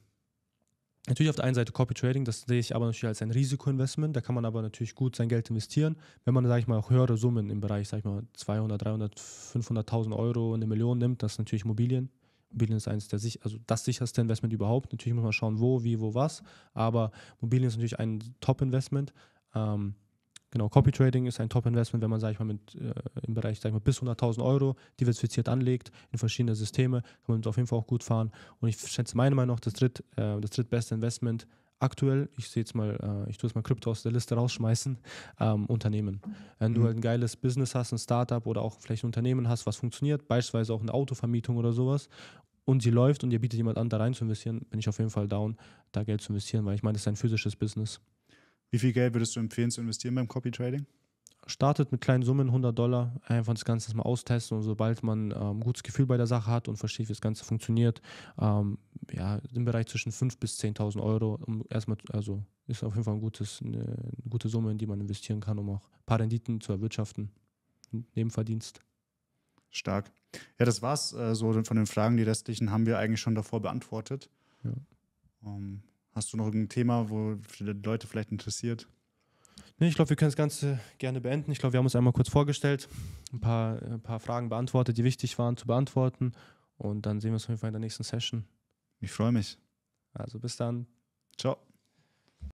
Natürlich auf der einen Seite Copy Trading, das sehe ich aber natürlich als ein Risikoinvestment. Da kann man aber natürlich gut sein Geld investieren, wenn man, sage ich mal, auch höhere Summen im Bereich, sage ich mal, 200, 300, 500.000 Euro, eine Million nimmt. Das ist natürlich Immobilien. Immobilien ist eines der sich also das sicherste Investment überhaupt. Natürlich muss man schauen, wo, wie, wo, was. Aber Immobilien ist natürlich ein Top-Investment. Ähm, Genau, Copy Trading ist ein Top-Investment, wenn man, sage ich mal, mit, äh, im Bereich, sag ich mal, bis 100.000 Euro diversifiziert anlegt in verschiedene Systeme, kann man auf jeden Fall auch gut fahren. Und ich schätze meiner Meinung nach das, dritt, äh, das drittbeste Investment aktuell, ich sehe jetzt mal, äh, ich tue jetzt mal Krypto aus der Liste rausschmeißen, ähm, Unternehmen. Wenn du mhm. halt ein geiles Business hast, ein Startup oder auch vielleicht ein Unternehmen hast, was funktioniert, beispielsweise auch eine Autovermietung oder sowas und sie läuft und ihr bietet jemand an, da rein zu investieren, bin ich auf jeden Fall down, da Geld zu investieren, weil ich meine, das ist ein physisches Business. Wie viel Geld würdest du empfehlen zu investieren beim Copy Trading? Startet mit kleinen Summen, 100 Dollar, einfach das Ganze mal austesten und sobald man ein ähm, gutes Gefühl bei der Sache hat und versteht, wie das Ganze funktioniert, ähm, ja, im Bereich zwischen 5.000 bis 10.000 Euro, um erstmal, also ist auf jeden Fall ein gutes, eine gute Summe, in die man investieren kann, um auch ein paar Renditen zu erwirtschaften. Nebenverdienst. Stark. Ja, das war's äh, so von den Fragen. Die restlichen haben wir eigentlich schon davor beantwortet. Ja. Um, ähm, Hast du noch irgendein Thema, wo die Leute vielleicht interessiert? Nee, ich glaube, wir können das Ganze gerne beenden. Ich glaube, wir haben uns einmal kurz vorgestellt, ein paar, ein paar Fragen beantwortet, die wichtig waren zu beantworten. Und dann sehen wir uns auf jeden Fall in der nächsten Session. Ich freue mich. Also bis dann. Ciao.